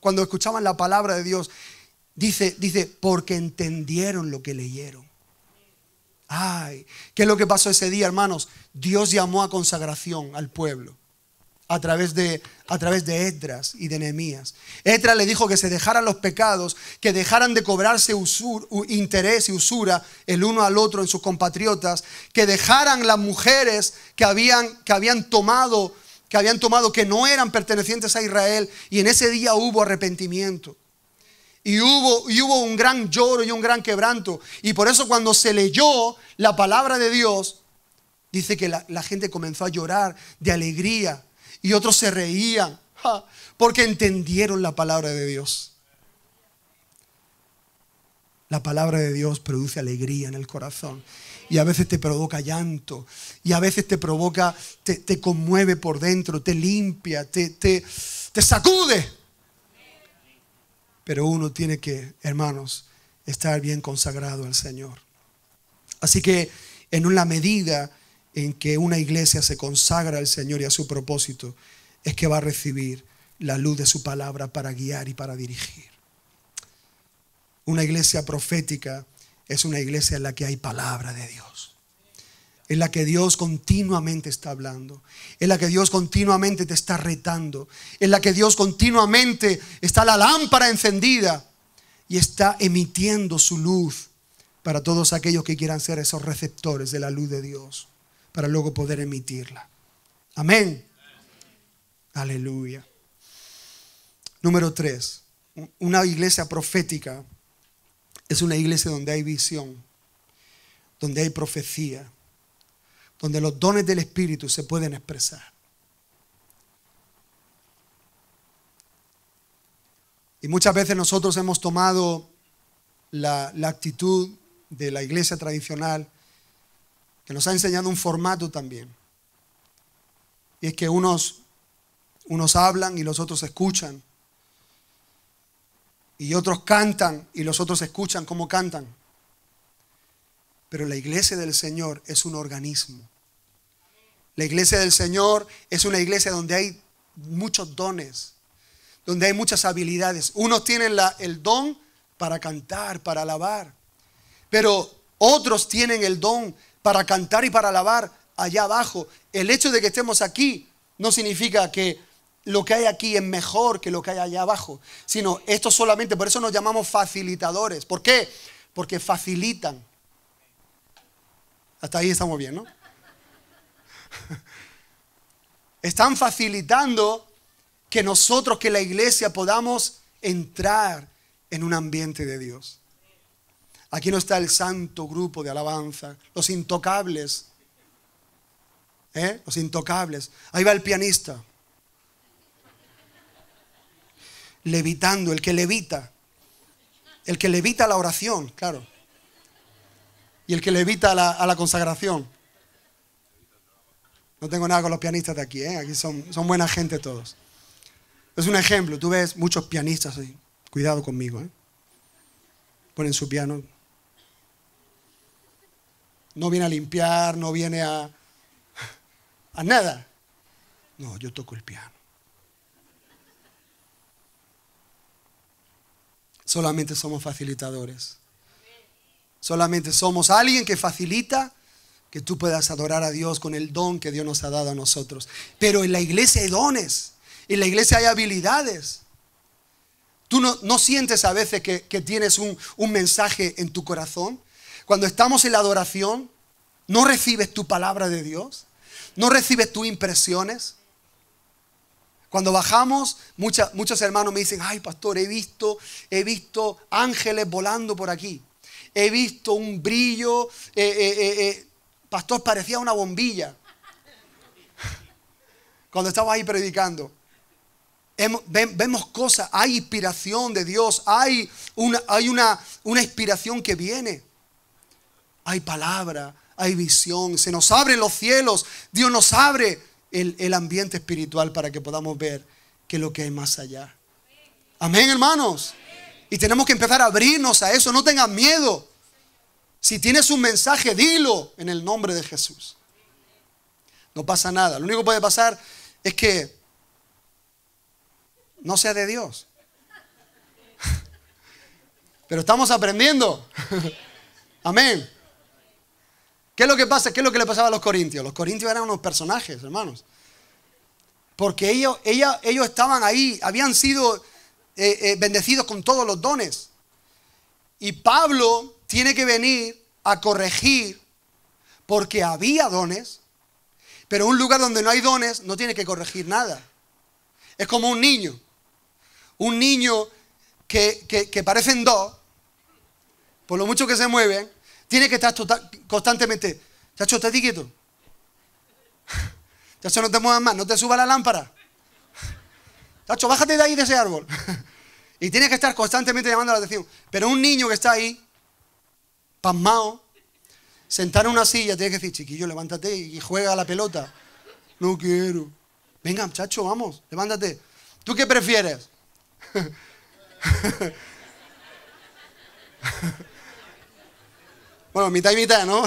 cuando escuchaban la palabra de Dios, dice, dice, porque entendieron lo que leyeron. Ay, ¿qué es lo que pasó ese día, hermanos? Dios llamó a consagración al pueblo a través de, a través de Edras y de Nehemías. Edras le dijo que se dejaran los pecados, que dejaran de cobrarse interés y usura el uno al otro en sus compatriotas, que dejaran las mujeres que habían, que habían tomado que habían tomado que no eran pertenecientes a Israel y en ese día hubo arrepentimiento. Y hubo, y hubo un gran lloro y un gran quebranto. Y por eso cuando se leyó la palabra de Dios, dice que la gente comenzó a llorar de alegría y otros se reían porque entendieron la palabra de Dios. La palabra de Dios produce alegría en el corazón y a veces te provoca llanto y a veces te provoca, te, conmueve por dentro, te limpia, te, te, te sacude. Pero uno tiene que, hermanos, estar bien consagrado al Señor. Así que en una medida en que una iglesia se consagra al Señor y a su propósito es que va a recibir la luz de su palabra para guiar y para dirigir. Una iglesia profética es una iglesia en la que hay palabra de Dios, en la que Dios continuamente está hablando, en la que Dios continuamente te está retando, en la que Dios continuamente está la lámpara encendida y está emitiendo su luz para todos aquellos que quieran ser esos receptores de la luz de Dios para luego poder emitirla. Amén. Aleluya. Número tres, una iglesia profética es una iglesia donde hay visión, donde hay profecía, donde los dones del Espíritu se pueden expresar. Y muchas veces nosotros hemos tomado la, la actitud de la iglesia tradicional que nos ha enseñado un formato también. Y es que unos, unos hablan y los otros escuchan. Y otros cantan y los otros escuchan cómo cantan. Pero la iglesia del Señor es un organismo. La iglesia del Señor es una iglesia donde hay muchos dones, donde hay muchas habilidades. Unos tienen la, el don para cantar, para alabar, pero otros tienen el don para cantar y para alabar allá abajo. El hecho de que estemos aquí no significa que lo que hay aquí es mejor que lo que hay allá abajo, sino esto solamente, por eso nos llamamos facilitadores. ¿Por qué? Porque facilitan. Hasta ahí estamos bien, ¿no? Están facilitando que nosotros, que la iglesia podamos entrar en un ambiente de Dios. Aquí no está el santo grupo de alabanza, los intocables. ¿eh? Los intocables. Ahí va el pianista. Levitando, el que levita. El que levita la oración, claro. Y el que levita a la, consagración. No tengo nada con los pianistas de aquí, ¿eh? aquí son, son buena gente todos. Es un ejemplo, tú ves muchos pianistas ahí. Cuidado conmigo, ¿eh? Ponen su piano no viene a limpiar, no viene a, a nada. No, yo toco el piano. Solamente somos facilitadores. Solamente somos alguien que facilita que tú puedas adorar a Dios con el don que Dios nos ha dado a nosotros. Pero en la iglesia hay dones, en la iglesia hay habilidades. Tú no, sientes a veces que, tienes un, un mensaje en tu corazón, cuando estamos en la adoración, no recibes tu palabra de Dios, no recibes tus impresiones. Cuando bajamos, mucha, muchos hermanos me dicen, ay pastor, he visto, he visto ángeles volando por aquí, he visto un brillo, eh, eh, eh, pastor, parecía una bombilla. Cuando estaba ahí predicando, vemos cosas, hay inspiración de Dios, hay una, hay una, una inspiración que viene hay palabra, hay visión, se nos abren los cielos, Dios nos abre el, ambiente espiritual para que podamos ver que lo que hay más allá. Amén, hermanos. Y tenemos que empezar a abrirnos a eso, no tengas miedo. Si tienes un mensaje, dilo en el nombre de Jesús. No pasa nada. Lo único que puede pasar es que no sea de Dios. Pero estamos aprendiendo. Amén. ¿Qué es lo que pasa? ¿Qué es lo que le pasaba a los corintios? Los corintios eran unos personajes, hermanos. Porque ellos, ellos estaban ahí, habían sido eh, eh, bendecidos con todos los dones. Y Pablo tiene que venir a corregir porque había dones, pero un lugar donde no hay dones no tiene que corregir nada. Es como un niño. Un niño que, que, que parecen dos, por lo mucho que se mueven, tiene que estar tota-, constantemente, chacho, te quieto. Chacho, no te muevas más, no te suba la lámpara. Chacho, bájate de ahí de ese árbol. Y tiene que estar constantemente llamando la atención. Pero un niño que está ahí, pasmado, sentado en una silla, tiene que decir, chiquillo, levántate y juega a la pelota. No quiero. Venga, chacho, vamos, levántate. ¿Tú qué prefieres? Bueno, mitad y mitad, ¿no?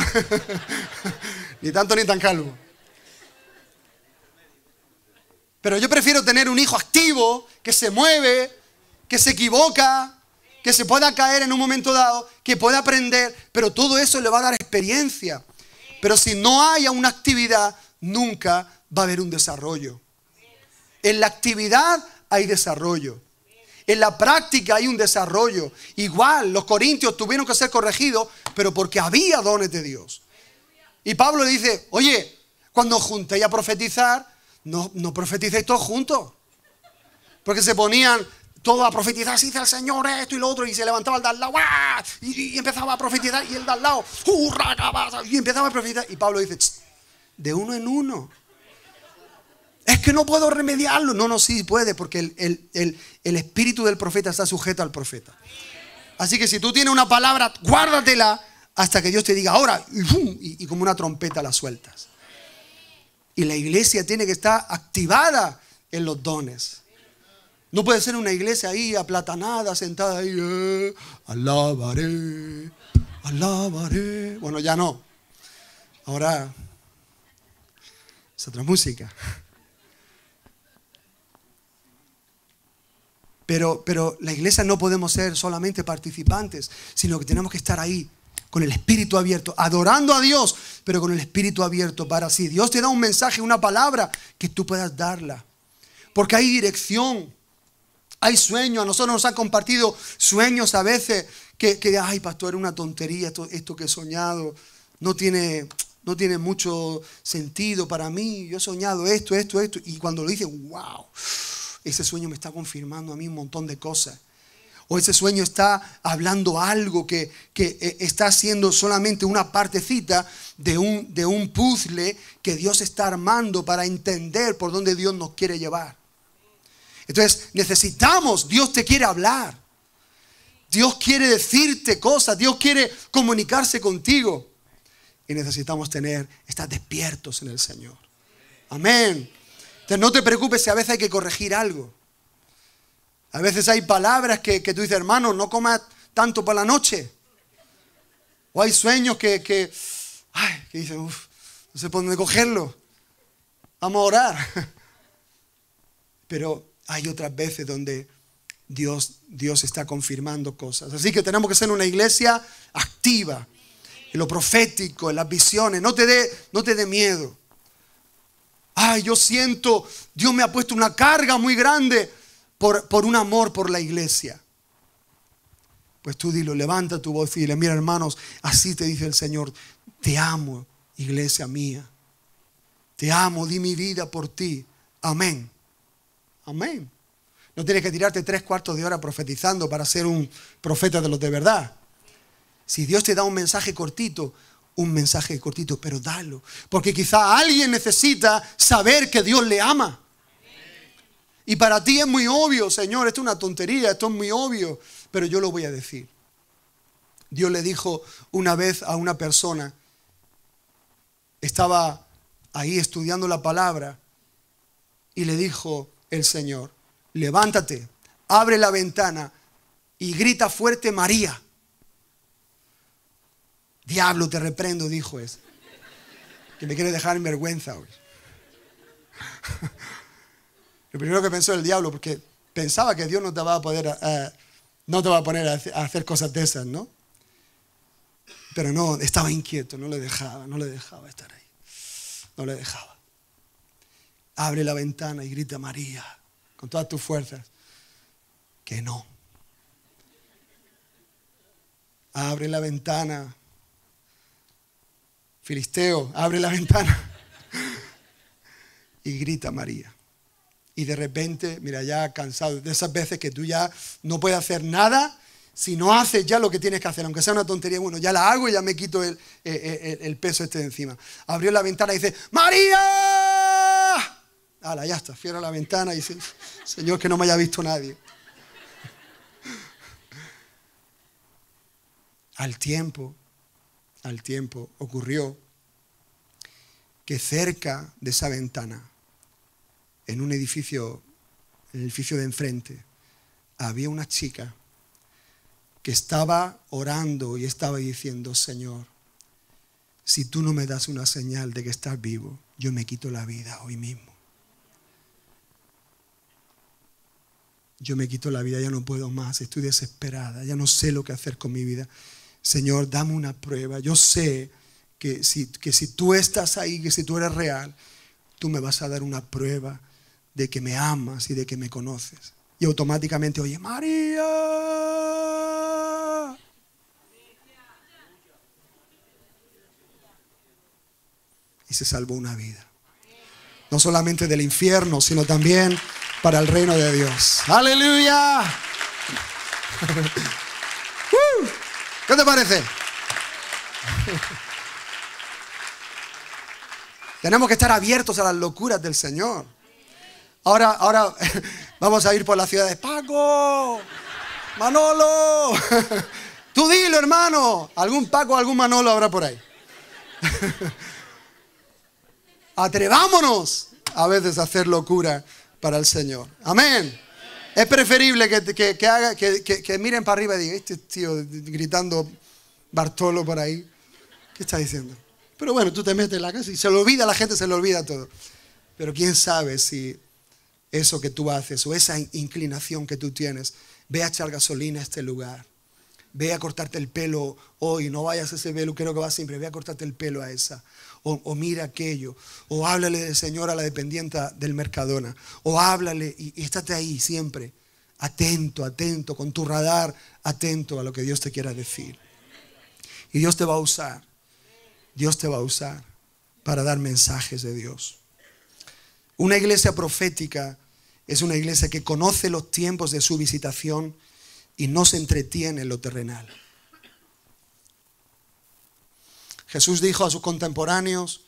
ni tanto ni tan calvo. Pero yo prefiero tener un hijo activo, que se mueve, que se equivoca, que se pueda caer en un momento dado, que pueda aprender, pero todo eso le va a dar experiencia. Pero si no hay una actividad, nunca va a haber un desarrollo. En la actividad hay desarrollo. En la práctica hay un desarrollo. Igual, los corintios tuvieron que ser corregidos, pero porque había dones de Dios. Y Pablo dice, oye, cuando juntéis a profetizar, no, no profeticéis todos juntos. Porque se ponían todos a profetizar, así dice el Señor esto y lo otro, y se levantaba el de al lado, ah", y, empezaba a profetizar, y el de al lado, uh, y empezaba a profetizar. Y Pablo dice, de uno en uno. Es que no puedo remediarlo. No, no, sí puede, porque el, espíritu del profeta está sujeto al profeta. Así que si tú tienes una palabra, guárdatela hasta que Dios te diga ahora, y, como una trompeta la sueltas. Y la iglesia tiene que estar activada en los dones. No puede ser una iglesia ahí aplatanada, sentada ahí, eh, alabaré, alabaré. Bueno, ya no. Ahora es otra música. Pero, la iglesia no podemos ser solamente participantes, sino que tenemos que estar ahí con el espíritu abierto, adorando a Dios, pero con el espíritu abierto para sí. Dios te da un mensaje, una palabra, que tú puedas darla. Porque hay dirección, hay sueño. A nosotros nos han compartido sueños a veces que, que ay, pastor, era una tontería esto, que he soñado. No tiene, no tiene mucho sentido para mí. Yo he soñado esto, esto, esto. Y cuando lo dije, wow, ese sueño me está confirmando a mí un montón de cosas. O ese sueño está hablando algo que, eh, está siendo solamente una partecita de un, de un puzzle que Dios está armando para entender por dónde Dios nos quiere llevar. Entonces necesitamos, Dios te quiere hablar. Dios quiere decirte cosas, Dios quiere comunicarse contigo. Y necesitamos tener, estar despiertos en el Señor. Amén. Entonces no te preocupes si a veces hay que corregir algo. A veces hay palabras que, tú dices, hermano, no comas tanto por la noche. O hay sueños que, ay, que dicen, no sé por dónde cogerlo. Vamos a orar. Pero hay otras veces donde Dios, Dios está confirmando cosas. Así que tenemos que ser una iglesia activa, en lo profético, en las visiones. No te dé no te dé miedo ay, yo siento, Dios me ha puesto una carga muy grande por, un amor por la iglesia. Pues tú dilo, levanta tu voz y dile, mira hermanos, así te dice el Señor, te amo, iglesia mía. Te amo, di mi vida por ti. Amén. Amén. No tienes que tirarte tres cuartos de hora profetizando para ser un profeta de los de verdad. Si Dios te da un mensaje cortito, un mensaje cortito, pero dalo. Porque quizá alguien necesita saber que Dios le ama. Y para ti es muy obvio, Señor, esto es una tontería, esto es muy obvio, pero yo lo voy a decir. Dios le dijo una vez a una persona, estaba ahí estudiando la palabra, y le dijo el Señor, levántate, abre la ventana y grita fuerte María. Diablo, te reprendo, dijo ese. Que me quiere dejar en vergüenza hoy. Lo primero que pensó el diablo, porque pensaba que Dios no te va a poder, eh, no te va a poner a hacer cosas de esas, ¿no? Pero no, estaba inquieto, no le dejaba, no le dejaba estar ahí. No le dejaba. Abre la ventana y grita María con todas tus fuerzas que no. Abre la ventana Filisteo, abre la ventana. y grita María. Y de repente, mira, ya cansado, de esas veces que tú ya no puedes hacer nada, si no haces ya lo que tienes que hacer, aunque sea una tontería, bueno, ya la hago y ya me quito el, peso este de encima. Abrió la ventana y dice, María. ¡Hala, ya está, Cierra la ventana y dice, Señor, que no me haya visto nadie. Al tiempo, al tiempo ocurrió que cerca de esa ventana, en un edificio, en el edificio de enfrente, había una chica que estaba orando y estaba diciendo, Señor, si tú no me das una señal de que estás vivo, yo me quito la vida hoy mismo. Yo me quito la vida, ya no puedo más, estoy desesperada, ya no sé lo que hacer con mi vida. Señor, dame una prueba. Yo sé que si, que si tú estás ahí, que si tú eres real, tú me vas a dar una prueba de que me amas y de que me conoces. Y automáticamente, oye, María. Y se salvó una vida. No solamente del infierno, sino también para el reino de Dios. Aleluya. ¿Qué te parece? Tenemos que estar abiertos a las locuras del Señor. Ahora, ahora vamos a ir por la ciudad de Paco, Manolo, tú dilo, hermano. Algún Paco, algún Manolo habrá por ahí. Atrevámonos a veces a hacer locura para el Señor. Amén. Es preferible que, haga, miren para arriba y digan, este tío gritando Bartolo por ahí, ¿qué está diciendo? Pero bueno, tú te metes en la casa y se lo olvida, la gente se lo olvida todo. Pero quién sabe si eso que tú haces o esa inclinación que tú tienes, ve a echar gasolina a este lugar, ve a cortarte el pelo hoy, no vayas a ese creo que va siempre, ve a cortarte el pelo a esa o, mira aquello, o háblale del Señor a la dependienta del Mercadona, o háblale y, y estate ahí siempre, atento, atento, con tu radar, atento a lo que Dios te quiera decir. Y Dios te va a usar, Dios te va a usar para dar mensajes de Dios. Una iglesia profética es una iglesia que conoce los tiempos de su visitación y no se entretiene en lo terrenal. Jesús dijo a sus contemporáneos,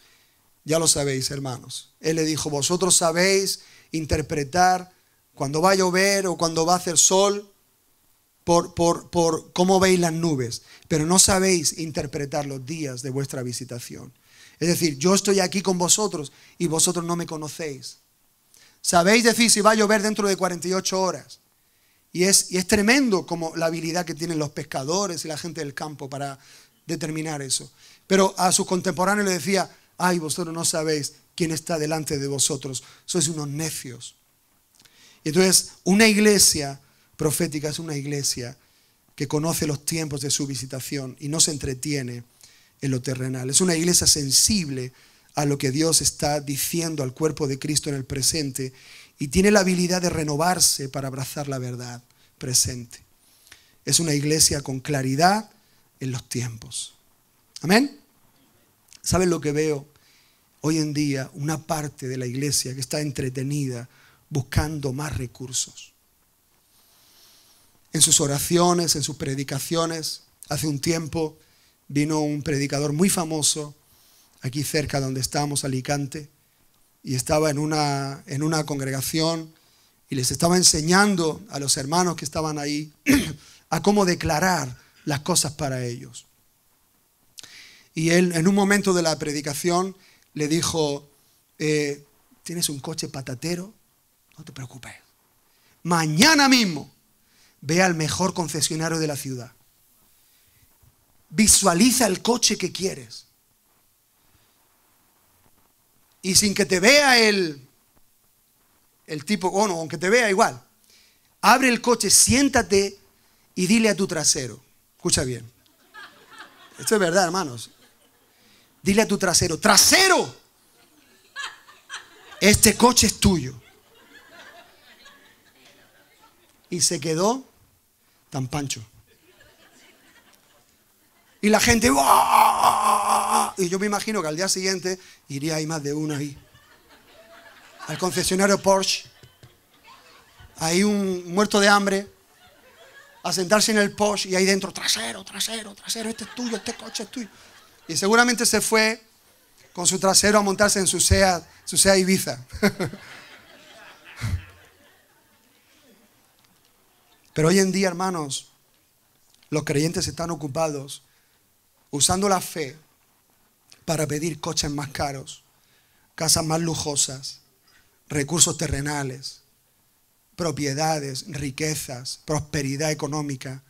ya lo sabéis, hermanos. Él le dijo, vosotros sabéis interpretar cuando va a llover o cuando va a hacer sol por, cómo veis las nubes, pero no sabéis interpretar los días de vuestra visitación. Es decir, yo estoy aquí con vosotros y vosotros no me conocéis. Sabéis decir si va a llover dentro de 48 horas. Y es, y es tremendo como la habilidad que tienen los pescadores y la gente del campo para determinar eso pero a sus contemporáneos le decía, ay, vosotros no sabéis quién está delante de vosotros, sois unos necios. Y entonces, una iglesia profética es una iglesia que conoce los tiempos de su visitación y no se entretiene en lo terrenal. Es una iglesia sensible a lo que Dios está diciendo al cuerpo de Cristo en el presente y tiene la habilidad de renovarse para abrazar la verdad presente. Es una iglesia con claridad en los tiempos. Amén. ¿Saben lo que veo? Hoy en día una parte de la iglesia que está entretenida buscando más recursos. En sus oraciones, en sus predicaciones, hace un tiempo vino un predicador muy famoso aquí cerca donde estamos, Alicante, y estaba en una, en una congregación y les estaba enseñando a los hermanos que estaban ahí a cómo declarar las cosas para ellos. Y él en un momento de la predicación le dijo, eh, tienes un coche patatero, no te preocupes. Mañana mismo ve al mejor concesionario de la ciudad. Visualiza el coche que quieres. Y sin que te vea el, el tipo, bueno, aunque te vea igual, abre el coche, siéntate y dile a tu trasero. Escucha bien. Esto es verdad, hermanos. Dile a tu trasero, trasero, este coche es tuyo. Y se quedó tan pancho. Y la gente, y yo me imagino que al día siguiente iría ahí más de uno ahí. Al concesionario Porsche. Ahí un muerto de hambre. A sentarse en el Porsche y ahí dentro, trasero, trasero, trasero, este es tuyo, este coche es tuyo. Y seguramente se fue con su trasero a montarse en su SEA, Ibiza. Pero hoy en día, hermanos, los creyentes están ocupados usando la fe para pedir coches más caros, casas más lujosas, recursos terrenales, propiedades, riquezas, prosperidad económica,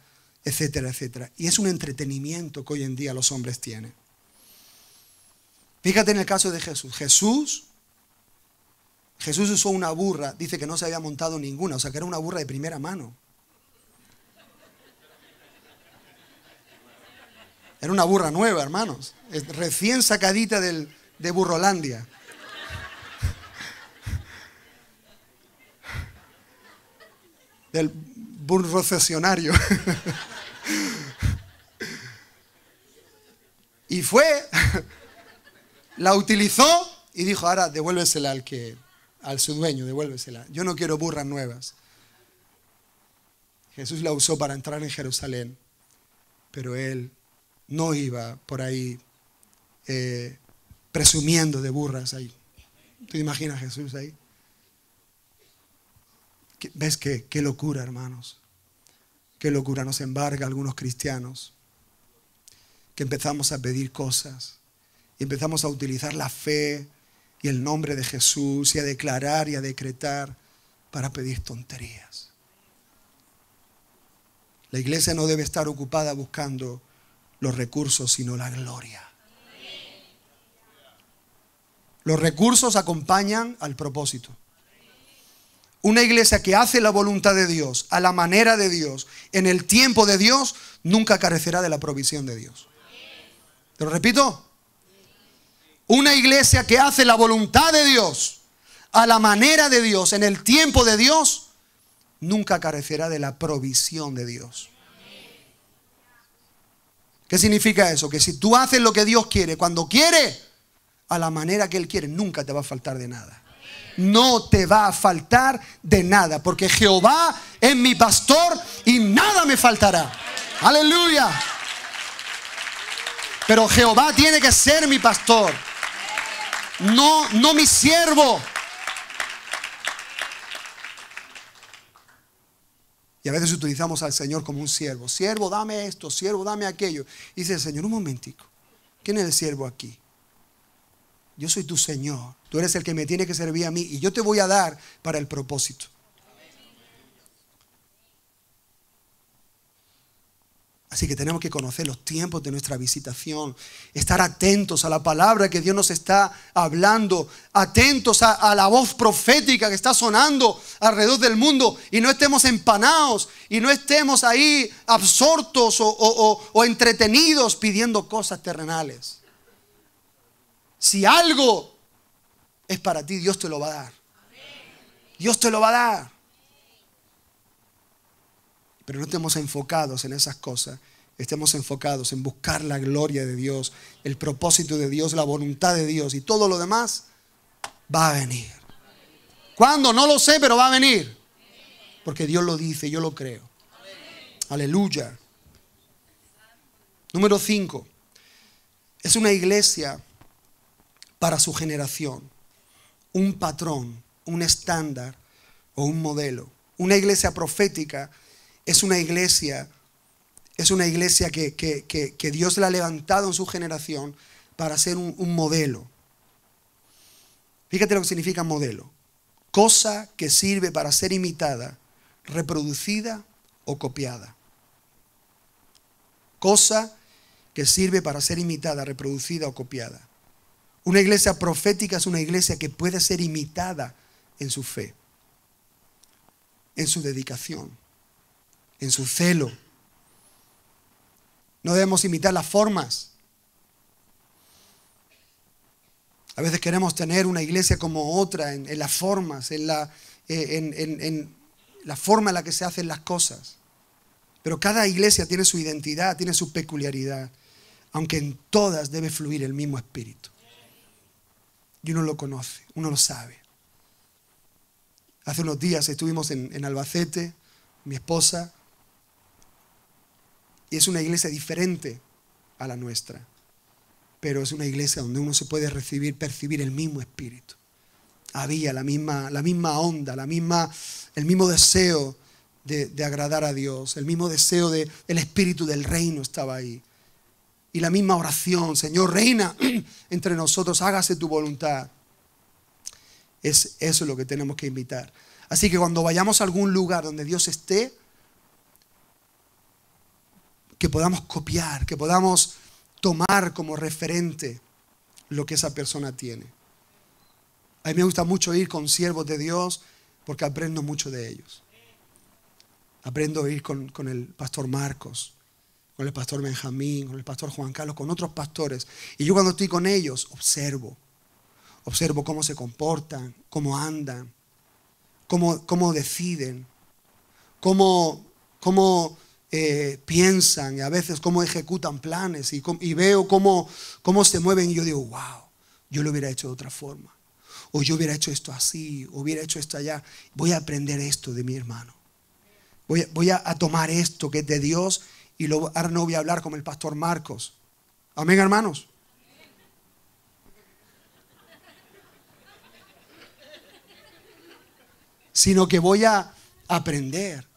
etcétera, etcétera. Y es un entretenimiento que hoy en día los hombres tienen. Fíjate en el caso de Jesús. Jesús, Jesús usó una burra, dice que no se había montado ninguna, o sea que era una burra de primera mano. Era una burra nueva, hermanos, recién sacadita del, de Burrolandia. Del burrocesionario. y fue la utilizó y dijo, ahora devuélvesela al que, al su dueño, devuélvesela. Yo no quiero burras nuevas. Jesús la usó para entrar en Jerusalén, pero él no iba por ahí eh, presumiendo de burras ahí. ¿Tú imaginas a Jesús ahí? ¿Ves qué, qué locura, hermanos? Qué locura nos embarga a algunos cristianos que empezamos a pedir cosas y empezamos a utilizar la fe y el nombre de Jesús y a declarar y a decretar para pedir tonterías. La iglesia no debe estar ocupada buscando los recursos, sino la gloria. Los recursos acompañan al propósito. Una iglesia que hace la voluntad de Dios, a la manera de Dios, en el tiempo de Dios, nunca carecerá de la provisión de Dios. Te lo repito, una iglesia que hace la voluntad de Dios, a la manera de Dios, en el tiempo de Dios, nunca carecerá de la provisión de Dios. ¿Qué significa eso? Que si tú haces lo que Dios quiere, cuando quiere, a la manera que Él quiere, nunca te va a faltar de nada. No te va a faltar de nada, porque Jehová es mi pastor y nada me faltará. Aleluya. Pero Jehová tiene que ser mi pastor no, no mi siervo. Y a veces utilizamos al Señor como un siervo. Siervo, dame esto, siervo, dame aquello. Y dice el Señor, un momentico. ¿Quién es el siervo aquí? Yo soy tu Señor. Tú eres el que me tiene que servir a mí y yo te voy a dar para el propósito. Así que tenemos que conocer los tiempos de nuestra visitación, estar atentos a la palabra que Dios nos está hablando, atentos a, la voz profética que está sonando alrededor del mundo y no estemos empanados y no estemos ahí absortos o entretenidos pidiendo cosas terrenales. Si algo es para ti, Dios te lo va a dar. Dios te lo va a dar pero no estemos enfocados en esas cosas, estemos enfocados en buscar la gloria de Dios, el propósito de Dios, la voluntad de Dios y todo lo demás va a venir. ¿Cuándo? No lo sé, pero va a venir. Porque Dios lo dice, yo lo creo. Aleluya. Número 5. Es una iglesia para su generación, un patrón, un estándar o un modelo. Una iglesia profética es una iglesia, es una iglesia que, Dios la ha levantado en su generación para ser un, un modelo. Fíjate lo que significa modelo. Cosa que sirve para ser imitada, reproducida o copiada. Cosa que sirve para ser imitada, reproducida o copiada. Una iglesia profética es una iglesia que puede ser imitada en su fe, en su dedicación, en su celo. No debemos imitar las formas. A veces queremos tener una iglesia como otra en, las formas, en la, eh, en, la forma en la que se hacen las cosas. Pero cada iglesia tiene su identidad, tiene su peculiaridad, aunque en todas debe fluir el mismo espíritu. Y uno lo conoce, uno lo sabe. Hace unos días estuvimos en, en Albacete, mi esposa, y es una iglesia diferente a la nuestra, pero es una iglesia donde uno se puede recibir, percibir el mismo espíritu. Había la misma, la misma onda, la misma, el mismo deseo de, agradar a Dios, el mismo deseo del el espíritu del reino estaba ahí. Y la misma oración, Señor, reina entre nosotros, hágase tu voluntad. Es, eso es lo que tenemos que invitar. Así que cuando vayamos a algún lugar donde Dios esté, que podamos copiar, que podamos tomar como referente lo que esa persona tiene. A mí me gusta mucho ir con siervos de Dios porque aprendo mucho de ellos. Aprendo a ir con, el pastor Marcos, con el pastor Benjamín, con el pastor Juan Carlos, con otros pastores. Y yo cuando estoy con ellos, observo. Observo cómo se comportan, cómo andan, cómo, cómo deciden, cómo, cómo eh, piensan y a veces cómo ejecutan planes y, veo cómo, cómo se mueven y yo digo, wow, yo lo hubiera hecho de otra forma. O yo hubiera hecho esto así, o hubiera hecho esto allá. Voy a aprender esto de mi hermano. Voy, a, tomar esto que es de Dios y ahora no voy a hablar como el pastor Marcos. Amén, hermanos. Sino que voy a aprender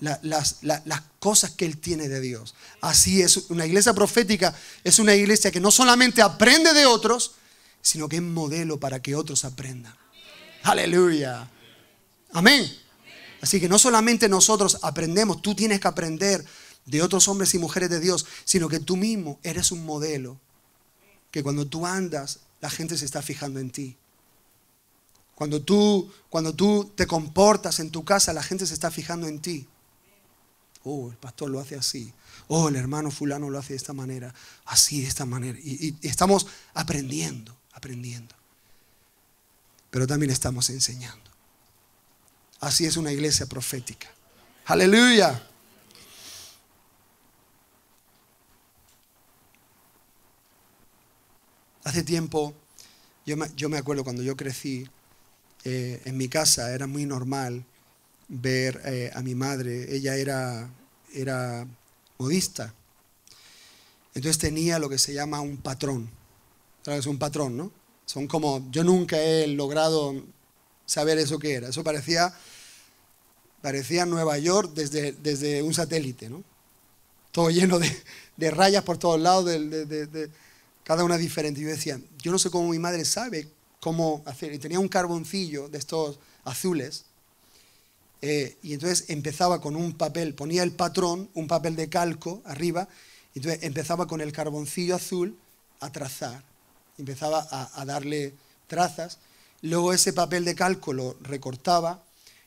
las, las cosas que Él tiene de Dios. Así es, una iglesia profética es una iglesia que no solamente aprende de otros, sino que es modelo para que otros aprendan. Aleluya. Amén. Así que no solamente nosotros aprendemos, tú tienes que aprender de otros hombres y mujeres de Dios, sino que tú mismo eres un modelo, que cuando tú andas, la gente se está fijando en ti. Cuando tú, cuando tú te comportas en tu casa, la gente se está fijando en ti oh, el pastor lo hace así, oh, el hermano fulano lo hace de esta manera, así, de esta manera. Y, estamos aprendiendo, aprendiendo. Pero también estamos enseñando. Así es una iglesia profética. Aleluya. Hace tiempo, yo me, acuerdo cuando yo crecí, eh, en mi casa era muy normal ver eh, a mi madre. Ella era, era Entonces tenía lo que se llama un patrón. es Un patrón, ¿no? Son como, yo nunca he logrado saber eso que era. Eso parecía, parecía Nueva York desde, un satélite, ¿no? Todo lleno de, rayas por todos lados, de, de, cada una diferente. Yo decía, yo no sé cómo mi madre sabe cómo hacer. Y tenía un carboncillo de estos azules eh, y entonces empezaba con un papel, ponía el patrón, un papel de calco arriba, y entonces empezaba con el carboncillo azul a trazar, empezaba a, darle trazas, luego ese papel de calco lo recortaba,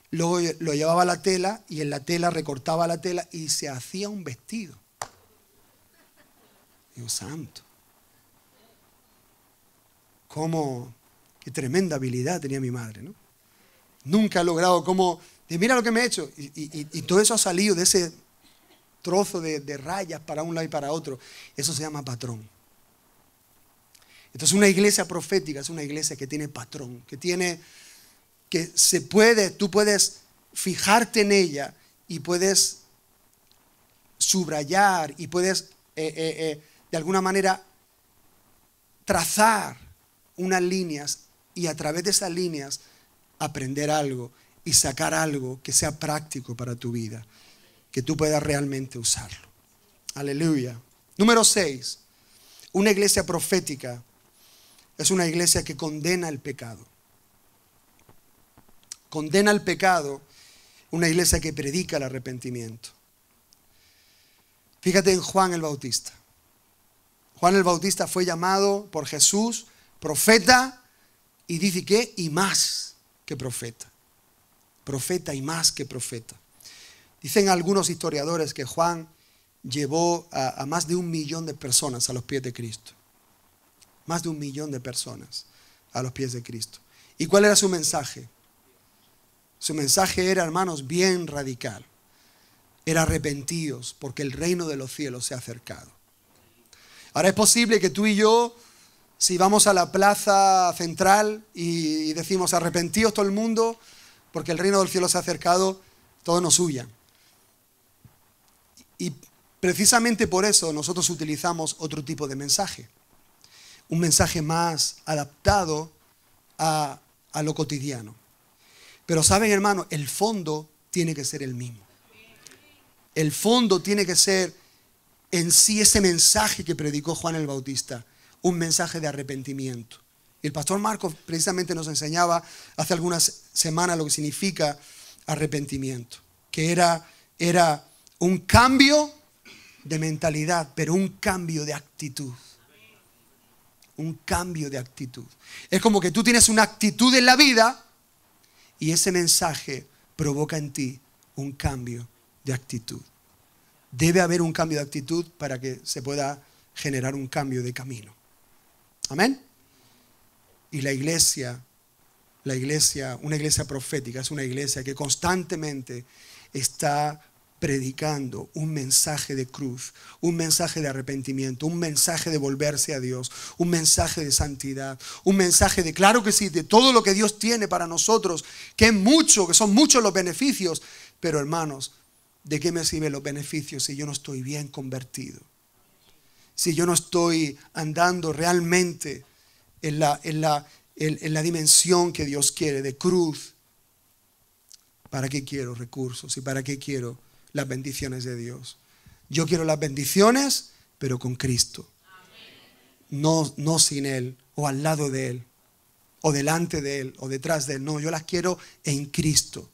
luego lo llevaba a la tela y en la tela recortaba la tela y se hacía un vestido. Dios santo. Cómo, qué tremenda habilidad tenía mi madre, ¿no? Nunca ha logrado cómo mira lo que me he hecho. Y, todo eso ha salido de ese trozo de, rayas para un lado y para otro. Eso se llama patrón. Entonces una iglesia profética es una iglesia que tiene patrón, que tiene, que se puede, tú puedes fijarte en ella y puedes subrayar y puedes eh, eh, eh, de alguna manera trazar unas líneas y a través de esas líneas aprender algo y sacar algo que sea práctico para tu vida, que tú puedas realmente usarlo. Aleluya. Número 6. Una iglesia profética es una iglesia que condena el pecado. Condena el pecado una iglesia que predica el arrepentimiento. Fíjate en Juan el Bautista. Juan el Bautista fue llamado por Jesús profeta y dice que y más que profeta profeta y más que profeta. Dicen algunos historiadores que Juan llevó a, más de un millón de personas a los pies de Cristo. Más de un millón de personas a los pies de Cristo. ¿Y cuál era su mensaje? Su mensaje era, hermanos, bien radical. Era arrepentíos porque el reino de los cielos se ha acercado. Ahora es posible que tú y yo, si vamos a la plaza central y, decimos arrepentíos todo el mundo, porque el reino del cielo se ha acercado, todo nos suya. Y precisamente por eso nosotros utilizamos otro tipo de mensaje, un mensaje más adaptado a, a lo cotidiano. Pero saben, hermano, el fondo tiene que ser el mismo. El fondo tiene que ser en sí ese mensaje que predicó Juan el Bautista, un mensaje de arrepentimiento el pastor Marcos precisamente nos enseñaba hace algunas semanas lo que significa arrepentimiento, que era, un cambio de mentalidad, pero un cambio de actitud. Un cambio de actitud. Es como que tú tienes una actitud en la vida y ese mensaje provoca en ti un cambio de actitud. Debe haber un cambio de actitud para que se pueda generar un cambio de camino. Amén. Y la iglesia, la iglesia, una iglesia profética, es una iglesia que constantemente está predicando un mensaje de cruz, un mensaje de arrepentimiento, un mensaje de volverse a Dios, un mensaje de santidad, un mensaje de, claro que sí, de todo lo que Dios tiene para nosotros, que es mucho, que son muchos los beneficios, pero hermanos, ¿de qué me sirven los beneficios si yo no estoy bien convertido? Si yo no estoy andando realmente en la, la, dimensión que Dios quiere, de cruz. ¿Para qué quiero recursos y para qué quiero las bendiciones de Dios? Yo quiero las bendiciones, pero con Cristo. No, no sin Él, o al lado de Él, o delante de Él, o detrás de Él. No, yo las quiero en Cristo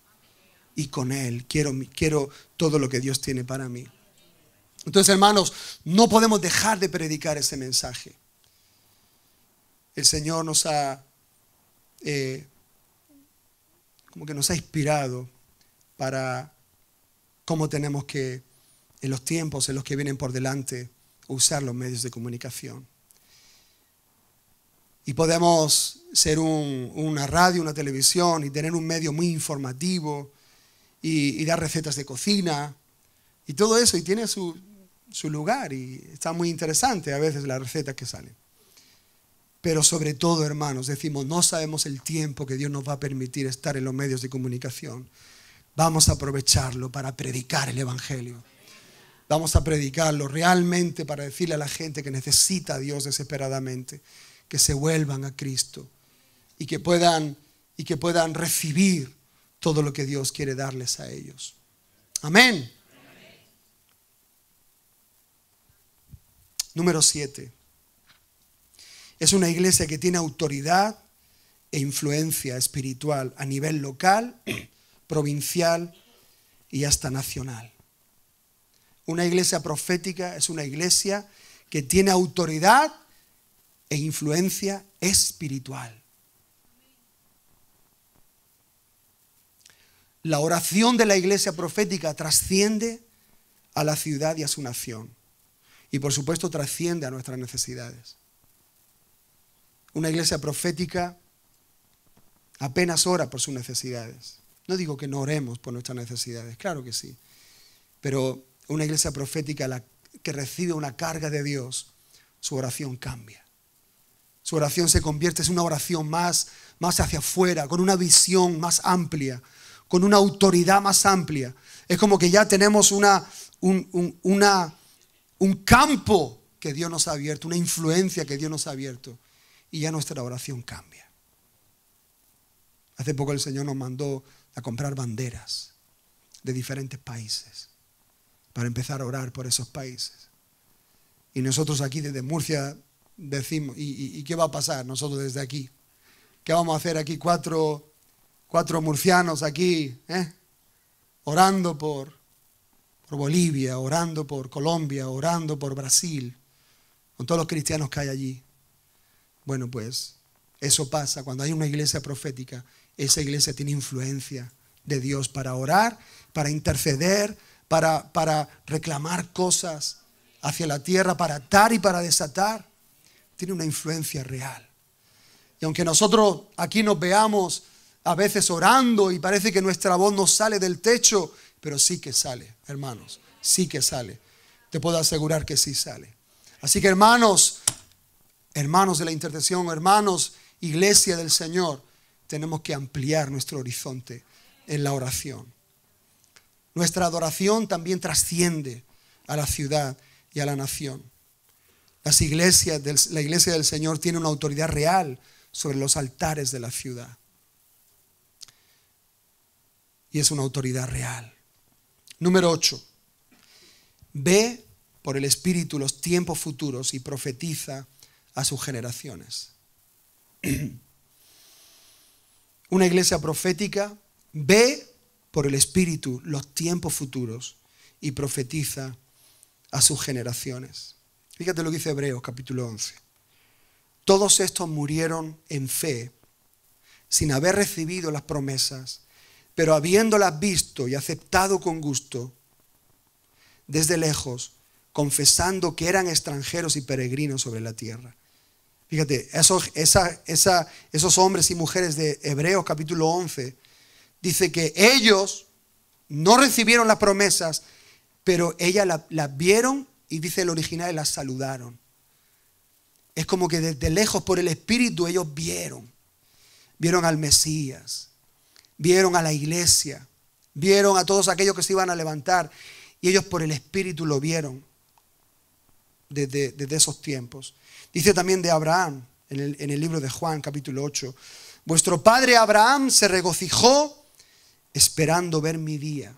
y con Él. Quiero, quiero todo lo que Dios tiene para mí. Entonces, hermanos, no podemos dejar de predicar ese mensaje el Señor nos ha, eh, como que nos ha inspirado para cómo tenemos que, en los tiempos en los que vienen por delante, usar los medios de comunicación. Y podemos ser una radio, una televisión y tener un medio muy informativo y, dar recetas de cocina y todo eso y tiene su, su lugar y está muy interesante a veces las recetas que salen. Pero sobre todo, hermanos, decimos, no sabemos el tiempo que Dios nos va a permitir estar en los medios de comunicación. Vamos a aprovecharlo para predicar el Evangelio. Vamos a predicarlo realmente para decirle a la gente que necesita a Dios desesperadamente, que se vuelvan a Cristo y que puedan, y que puedan recibir todo lo que Dios quiere darles a ellos. Amén. Número 7. Es una iglesia que tiene autoridad e influencia espiritual a nivel local, provincial y hasta nacional. Una iglesia profética es una iglesia que tiene autoridad e influencia espiritual. La oración de la iglesia profética trasciende a la ciudad y a su nación. Y por supuesto trasciende a nuestras necesidades. Una iglesia profética apenas ora por sus necesidades. No digo que no oremos por nuestras necesidades, claro que sí, pero una iglesia profética que recibe una carga de Dios, su oración cambia. Su oración se convierte en una oración más, más hacia afuera, con una visión más amplia, con una autoridad más amplia. Es como que ya tenemos una, un campo que Dios nos ha abierto, una influencia que Dios nos ha abierto y ya nuestra oración cambia. Hace poco el Señor nos mandó a comprar banderas de diferentes países para empezar a orar por esos países. Y nosotros aquí desde Murcia decimos, ¿y, qué va a pasar nosotros desde aquí? ¿Qué vamos a hacer aquí cuatro, cuatro murcianos aquí, ¿eh? orando por, por Bolivia, orando por Colombia, orando por Brasil, con todos los cristianos que hay allí? Bueno, pues eso pasa. Cuando hay una iglesia profética, esa iglesia tiene influencia de Dios para orar, para interceder, para, para reclamar cosas hacia la tierra, para atar y para desatar. Tiene una influencia real. Y aunque nosotros aquí nos veamos a veces orando y parece que nuestra voz no sale del techo, pero sí que sale, hermanos, sí que sale. Te puedo asegurar que sí sale. Así que hermanos, hermanos de la intercesión, hermanos, iglesia del Señor, tenemos que ampliar nuestro horizonte en la oración. Nuestra adoración también trasciende a la ciudad y a la nación. Las iglesias la iglesia del Señor tiene una autoridad real sobre los altares de la ciudad. Y es una autoridad real. Número 8. Ve por el Espíritu los tiempos futuros y profetiza a sus generaciones. Una iglesia profética ve por el Espíritu los tiempos futuros y profetiza a sus generaciones. Fíjate lo que dice Hebreos capítulo 11. Todos estos murieron en fe, sin haber recibido las promesas, pero habiéndolas visto y aceptado con gusto, desde lejos, confesando que eran extranjeros y peregrinos sobre la tierra. Fíjate, esos, hombres y mujeres de Hebreos capítulo 11, dice que ellos no recibieron las promesas, pero ellas las vieron y dice el original las saludaron. Es como que desde lejos por el Espíritu ellos vieron. Vieron al Mesías, vieron a la iglesia, vieron a todos aquellos que se iban a levantar y ellos por el Espíritu lo vieron desde esos tiempos. Dice también de Abraham en el, libro de Juan capítulo 8, vuestro padre Abraham se regocijó esperando ver mi día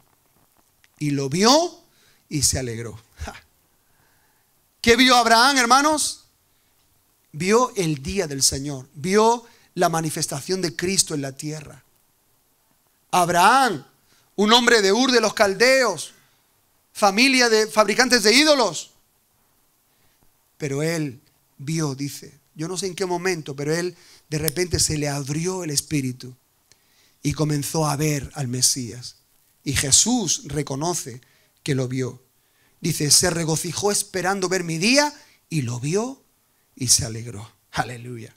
y lo vio y se alegró. ¿Qué vio Abraham, hermanos? Vio el día del Señor, vio la manifestación de Cristo en la tierra. Abraham, un hombre de Ur de los Caldeos, familia de fabricantes de ídolos, pero él vio, dice. Yo no sé en qué momento, pero él de repente se le abrió el espíritu y comenzó a ver al Mesías. Y Jesús reconoce que lo vio. Dice, se regocijó esperando ver mi día y lo vio y se alegró. Aleluya.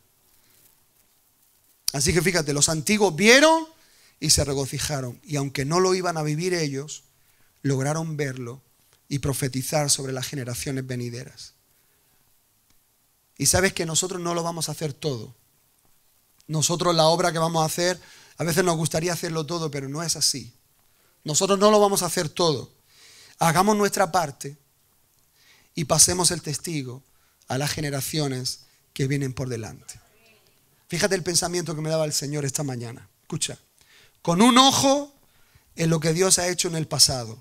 Así que fíjate, los antiguos vieron y se regocijaron. Y aunque no lo iban a vivir ellos, lograron verlo y profetizar sobre las generaciones venideras. Y sabes que nosotros no lo vamos a hacer todo. Nosotros la obra que vamos a hacer, a veces nos gustaría hacerlo todo, pero no es así. Nosotros no lo vamos a hacer todo. Hagamos nuestra parte y pasemos el testigo a las generaciones que vienen por delante. Fíjate el pensamiento que me daba el Señor esta mañana. Escucha, con un ojo en lo que Dios ha hecho en el pasado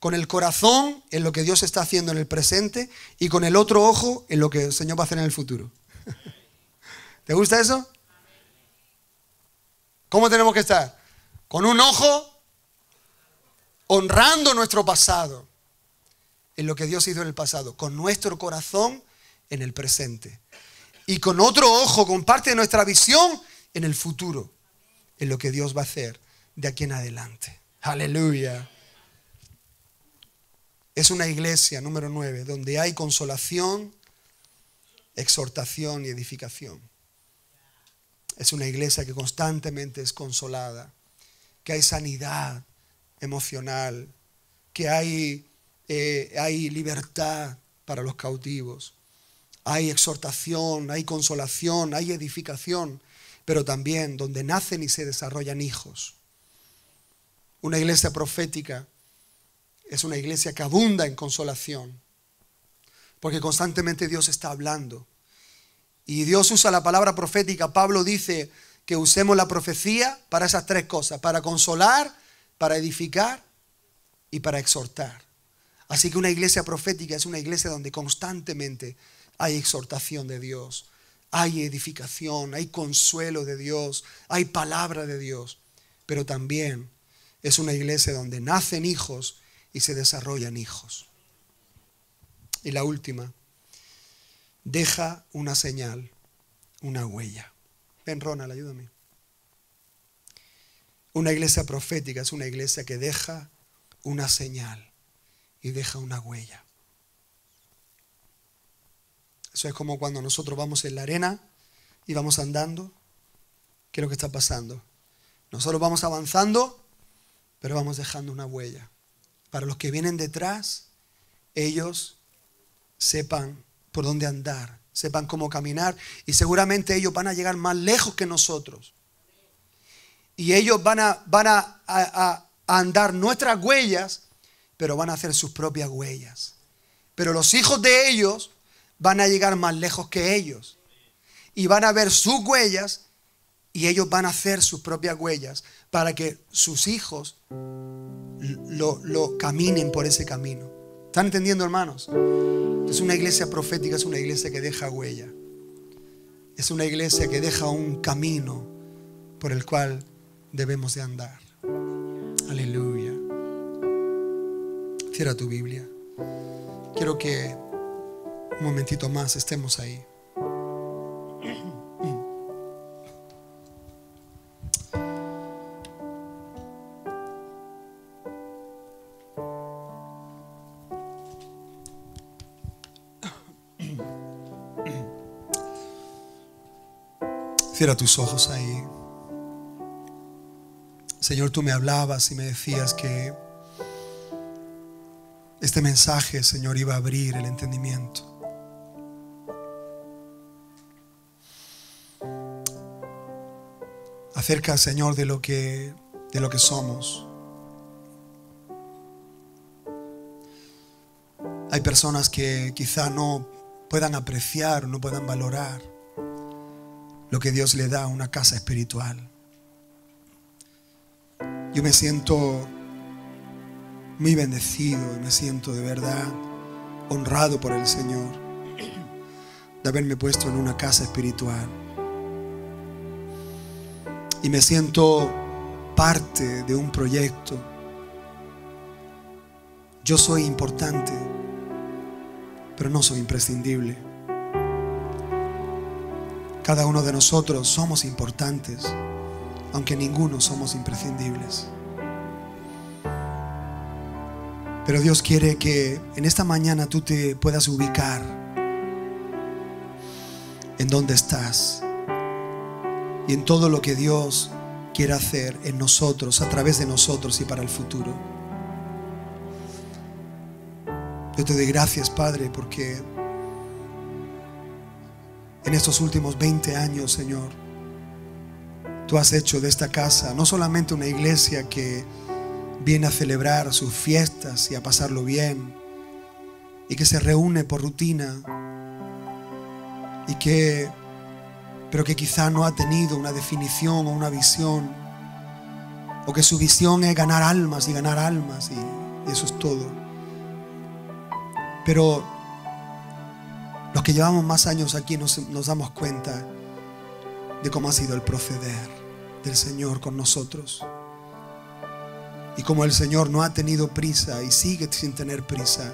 con el corazón en lo que Dios está haciendo en el presente y con el otro ojo en lo que el Señor va a hacer en el futuro. ¿Te gusta eso? ¿Cómo tenemos que estar? Con un ojo honrando nuestro pasado, en lo que Dios hizo en el pasado, con nuestro corazón en el presente y con otro ojo, con parte de nuestra visión en el futuro, en lo que Dios va a hacer de aquí en adelante. Aleluya. Es una iglesia, número 9, donde hay consolación, exhortación y edificación. Es una iglesia que constantemente es consolada, que hay sanidad emocional, que hay, eh, hay libertad para los cautivos, hay exhortación, hay consolación, hay edificación, pero también donde nacen y se desarrollan hijos. Una iglesia profética es una iglesia que abunda en consolación, porque constantemente Dios está hablando. Y Dios usa la palabra profética. Pablo dice que usemos la profecía para esas tres cosas, para consolar, para edificar y para exhortar. Así que una iglesia profética es una iglesia donde constantemente hay exhortación de Dios, hay edificación, hay consuelo de Dios, hay palabra de Dios, pero también es una iglesia donde nacen hijos y se desarrollan hijos. Y la última, deja una señal, una huella. Ven, Ronald, ayúdame. Una iglesia profética es una iglesia que deja una señal y deja una huella. Eso es como cuando nosotros vamos en la arena y vamos andando. ¿Qué es lo que está pasando? Nosotros vamos avanzando, pero vamos dejando una huella para los que vienen detrás, ellos sepan por dónde andar, sepan cómo caminar y seguramente ellos van a llegar más lejos que nosotros. Y ellos van a, van a, andar nuestras huellas, pero van a hacer sus propias huellas. Pero los hijos de ellos van a llegar más lejos que ellos. Y van a ver sus huellas y ellos van a hacer sus propias huellas para que sus hijos lo, caminen por ese camino. ¿Están entendiendo, hermanos? Es una iglesia profética, es una iglesia que deja huella. Es una iglesia que deja un camino por el cual debemos de andar. Aleluya. Cierra tu Biblia. Quiero que un momentito más estemos ahí. tus ojos ahí. Señor, tú me hablabas y me decías que este mensaje, Señor, iba a abrir el entendimiento. Acerca, Señor, de lo que de lo que somos. Hay personas que quizá no puedan apreciar, no puedan valorar lo que Dios le da a una casa espiritual. Yo me siento muy bendecido y me siento de verdad honrado por el Señor de haberme puesto en una casa espiritual. Y me siento parte de un proyecto. Yo soy importante, pero no soy imprescindible. Cada uno de nosotros somos importantes, aunque ninguno somos imprescindibles. Pero Dios quiere que en esta mañana tú te puedas ubicar en dónde estás y en todo lo que Dios quiere hacer en nosotros, a través de nosotros y para el futuro. Yo te doy gracias, Padre, porque en estos últimos 20 años, Señor, tú has hecho de esta casa no solamente una iglesia que viene a celebrar sus fiestas y a pasarlo bien, y que se reúne por rutina, y que, pero que quizá no ha tenido una definición o una visión, o que su visión es ganar almas y ganar almas, y, eso es todo. Pero los que llevamos más años aquí nos, damos cuenta de cómo ha sido el proceder del Señor con nosotros. Y cómo el Señor no ha tenido prisa y sigue sin tener prisa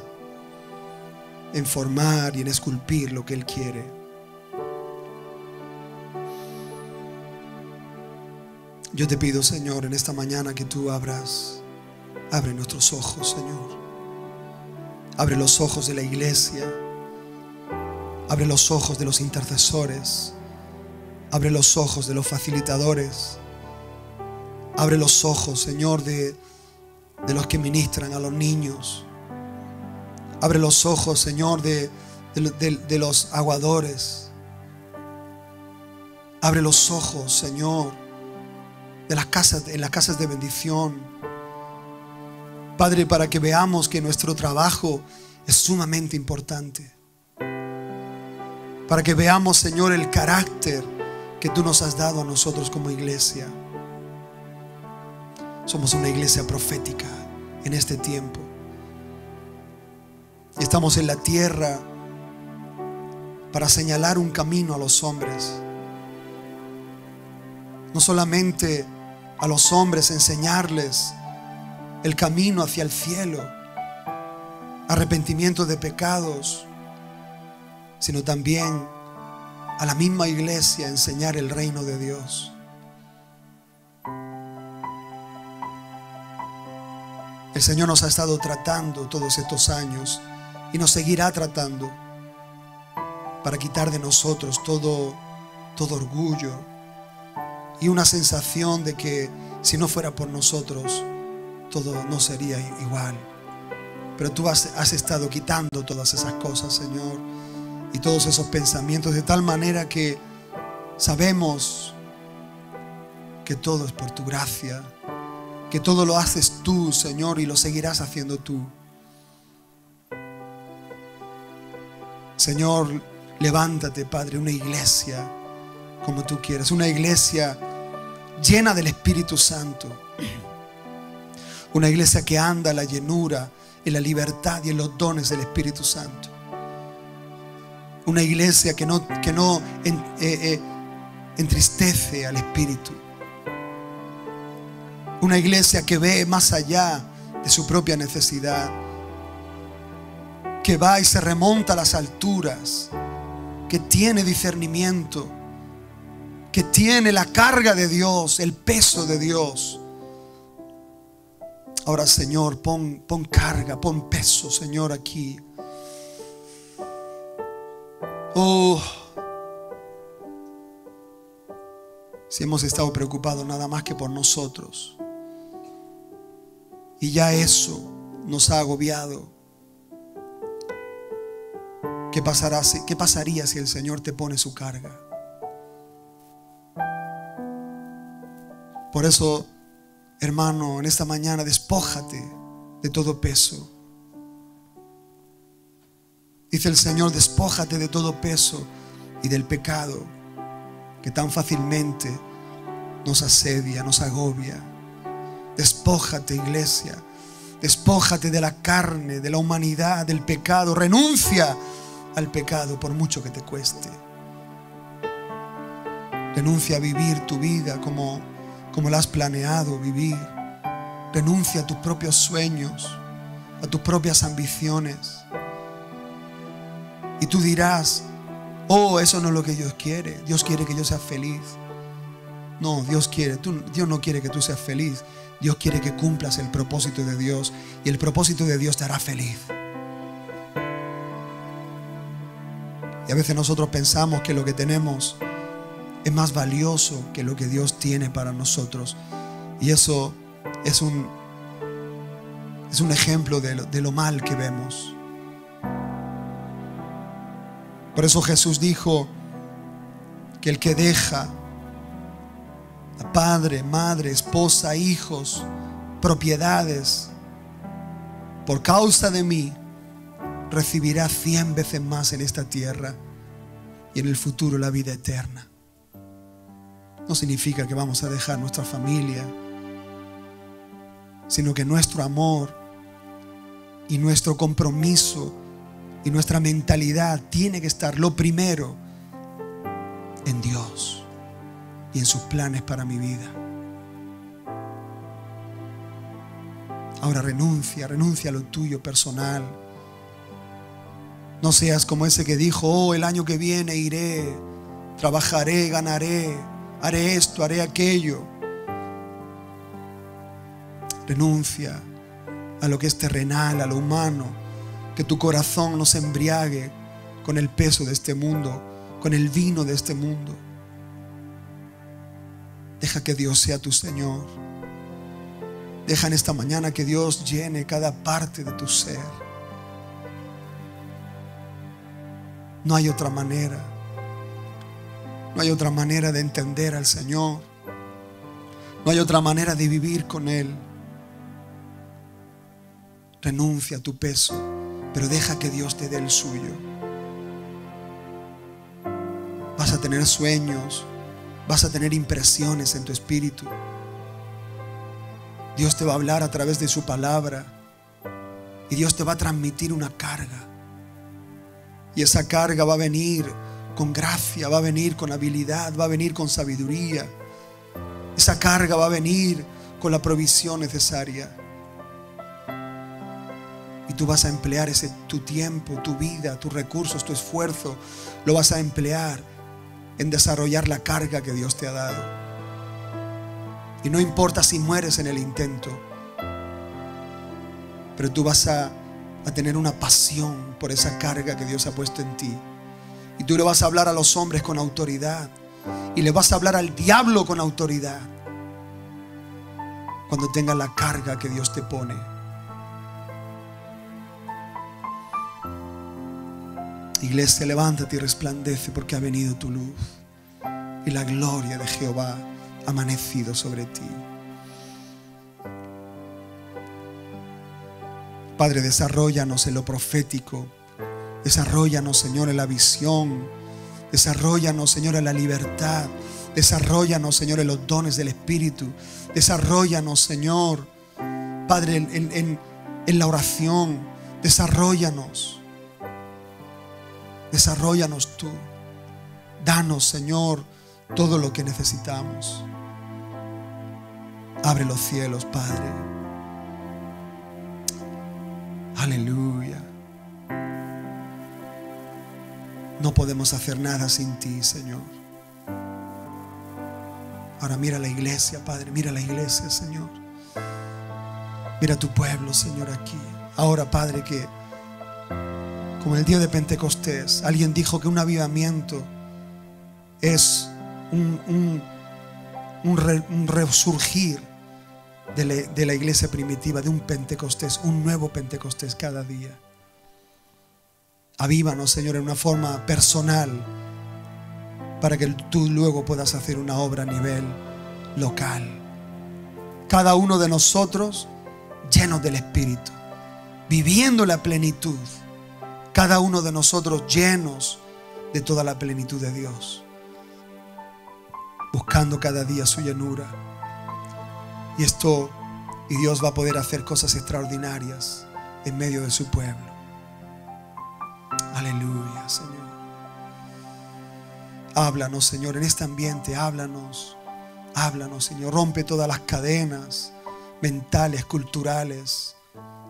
en formar y en esculpir lo que Él quiere. Yo te pido, Señor, en esta mañana que tú abras, abre nuestros ojos, Señor. Abre los ojos de la iglesia Abre los ojos de los intercesores. Abre los ojos de los facilitadores. Abre los ojos, Señor, de, los que ministran a los niños. Abre los ojos, Señor, de, de los aguadores. Abre los ojos, Señor, de las casas, en las casas de bendición. Padre, para que veamos que nuestro trabajo es sumamente importante para que veamos, Señor, el carácter que tú nos has dado a nosotros como iglesia. Somos una iglesia profética en este tiempo. Estamos en la tierra para señalar un camino a los hombres. No solamente a los hombres enseñarles el camino hacia el cielo, arrepentimiento de pecados, sino también a la misma iglesia enseñar el reino de Dios. El Señor nos ha estado tratando todos estos años y nos seguirá tratando para quitar de nosotros todo todo orgullo y una sensación de que si no fuera por nosotros todo no sería igual. Pero tú has, has estado quitando todas esas cosas, Señor y todos esos pensamientos de tal manera que sabemos que todo es por tu gracia, que todo lo haces tú, Señor, y lo seguirás haciendo tú. Señor, levántate, Padre, una iglesia como tú quieras, una iglesia llena del Espíritu Santo, una iglesia que anda a la llenura, en la libertad y en los dones del Espíritu Santo una iglesia que no, que no eh, eh, entristece al Espíritu. Una iglesia que ve más allá de su propia necesidad, que va y se remonta a las alturas, que tiene discernimiento, que tiene la carga de Dios, el peso de Dios. Ahora, Señor, pon, pon carga, pon peso, Señor, aquí Oh, si hemos estado preocupados nada más que por nosotros. Y ya eso nos ha agobiado. ¿Qué, pasará, ¿Qué pasaría si el Señor te pone su carga? Por eso, hermano, en esta mañana despójate de todo peso. Dice el Señor, despójate de todo peso y del pecado que tan fácilmente nos asedia, nos agobia. Despójate, iglesia. Despójate de la carne, de la humanidad, del pecado. Renuncia al pecado por mucho que te cueste. Renuncia a vivir tu vida como, como la has planeado vivir. Renuncia a tus propios sueños, a tus propias ambiciones. Y tú dirás, oh, eso no es lo que Dios quiere. Dios quiere que yo sea feliz. No, Dios quiere, tú, Dios no quiere que tú seas feliz. Dios quiere que cumplas el propósito de Dios y el propósito de Dios te hará feliz. Y a veces nosotros pensamos que lo que tenemos es más valioso que lo que Dios tiene para nosotros. Y eso es un, es un ejemplo de lo mal que vemos. Por eso Jesús dijo que el que deja a padre, madre, esposa, hijos, propiedades, por causa de mí, recibirá cien veces más en esta tierra y en el futuro la vida eterna. No significa que vamos a dejar nuestra familia, sino que nuestro amor y nuestro compromiso y nuestra mentalidad tiene que estar lo primero en Dios y en sus planes para mi vida. Ahora renuncia, renuncia a lo tuyo personal. No seas como ese que dijo, oh, el año que viene iré, trabajaré, ganaré, haré esto, haré aquello. Renuncia a lo que es terrenal, a lo humano que tu corazón no se embriague con el peso de este mundo, con el vino de este mundo. Deja que Dios sea tu Señor. Deja en esta mañana que Dios llene cada parte de tu ser. No hay otra manera. No hay otra manera de entender al Señor. No hay otra manera de vivir con Él. Renuncia a tu peso pero deja que Dios te dé el suyo. Vas a tener sueños, vas a tener impresiones en tu espíritu. Dios te va a hablar a través de su palabra y Dios te va a transmitir una carga. Y esa carga va a venir con gracia, va a venir con habilidad, va a venir con sabiduría. Esa carga va a venir con la provisión necesaria. Y tú vas a emplear ese, tu tiempo, tu vida, tus recursos, tu esfuerzo, lo vas a emplear en desarrollar la carga que Dios te ha dado. Y no importa si mueres en el intento, pero tú vas a, a tener una pasión por esa carga que Dios ha puesto en ti. Y tú le vas a hablar a los hombres con autoridad. Y le vas a hablar al diablo con autoridad. Cuando tengas la carga que Dios te pone. Iglesia, levántate y resplandece porque ha venido tu luz y la gloria de Jehová ha amanecido sobre ti. Padre, desarrollanos en lo profético, desarrollanos, Señor, en la visión, desarrollanos, Señor, en la libertad, desarrollanos, Señor, en los dones del Espíritu, desarrollanos, Señor, Padre, en, la oración, desarrollanos. Desarrollanos tú. Danos, Señor, todo lo que necesitamos. Abre los cielos, Padre. Aleluya. No podemos hacer nada sin ti, Señor. Ahora mira la iglesia, Padre. Mira la iglesia, Señor. Mira tu pueblo, Señor, aquí. Ahora, Padre, que como el día de Pentecostés, alguien dijo que un avivamiento es un, resurgir de la, de la iglesia primitiva, de un Pentecostés, un nuevo Pentecostés cada día. Avívanos, Señor, en una forma personal para que tú luego puedas hacer una obra a nivel local. Cada uno de nosotros llenos del Espíritu, viviendo la plenitud cada uno de nosotros llenos de toda la plenitud de Dios, buscando cada día su llanura. Y esto, y Dios va a poder hacer cosas extraordinarias en medio de su pueblo. Aleluya, Señor. Háblanos, Señor, en este ambiente, háblanos, háblanos, Señor. Rompe todas las cadenas mentales, culturales,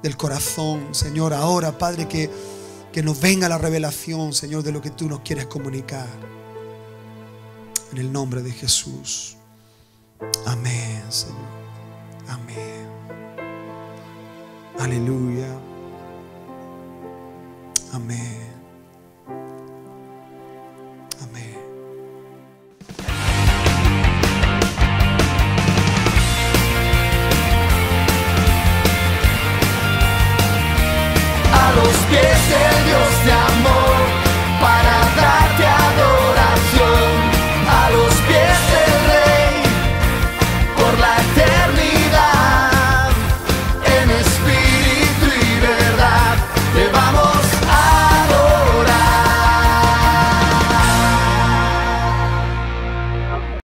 del corazón, Señor. Ahora, Padre, que que nos venga la revelación, Señor, de lo que tú nos quieres comunicar. En el nombre de Jesús. Amén, Señor. Amén. Aleluya. Amén. Amén. stop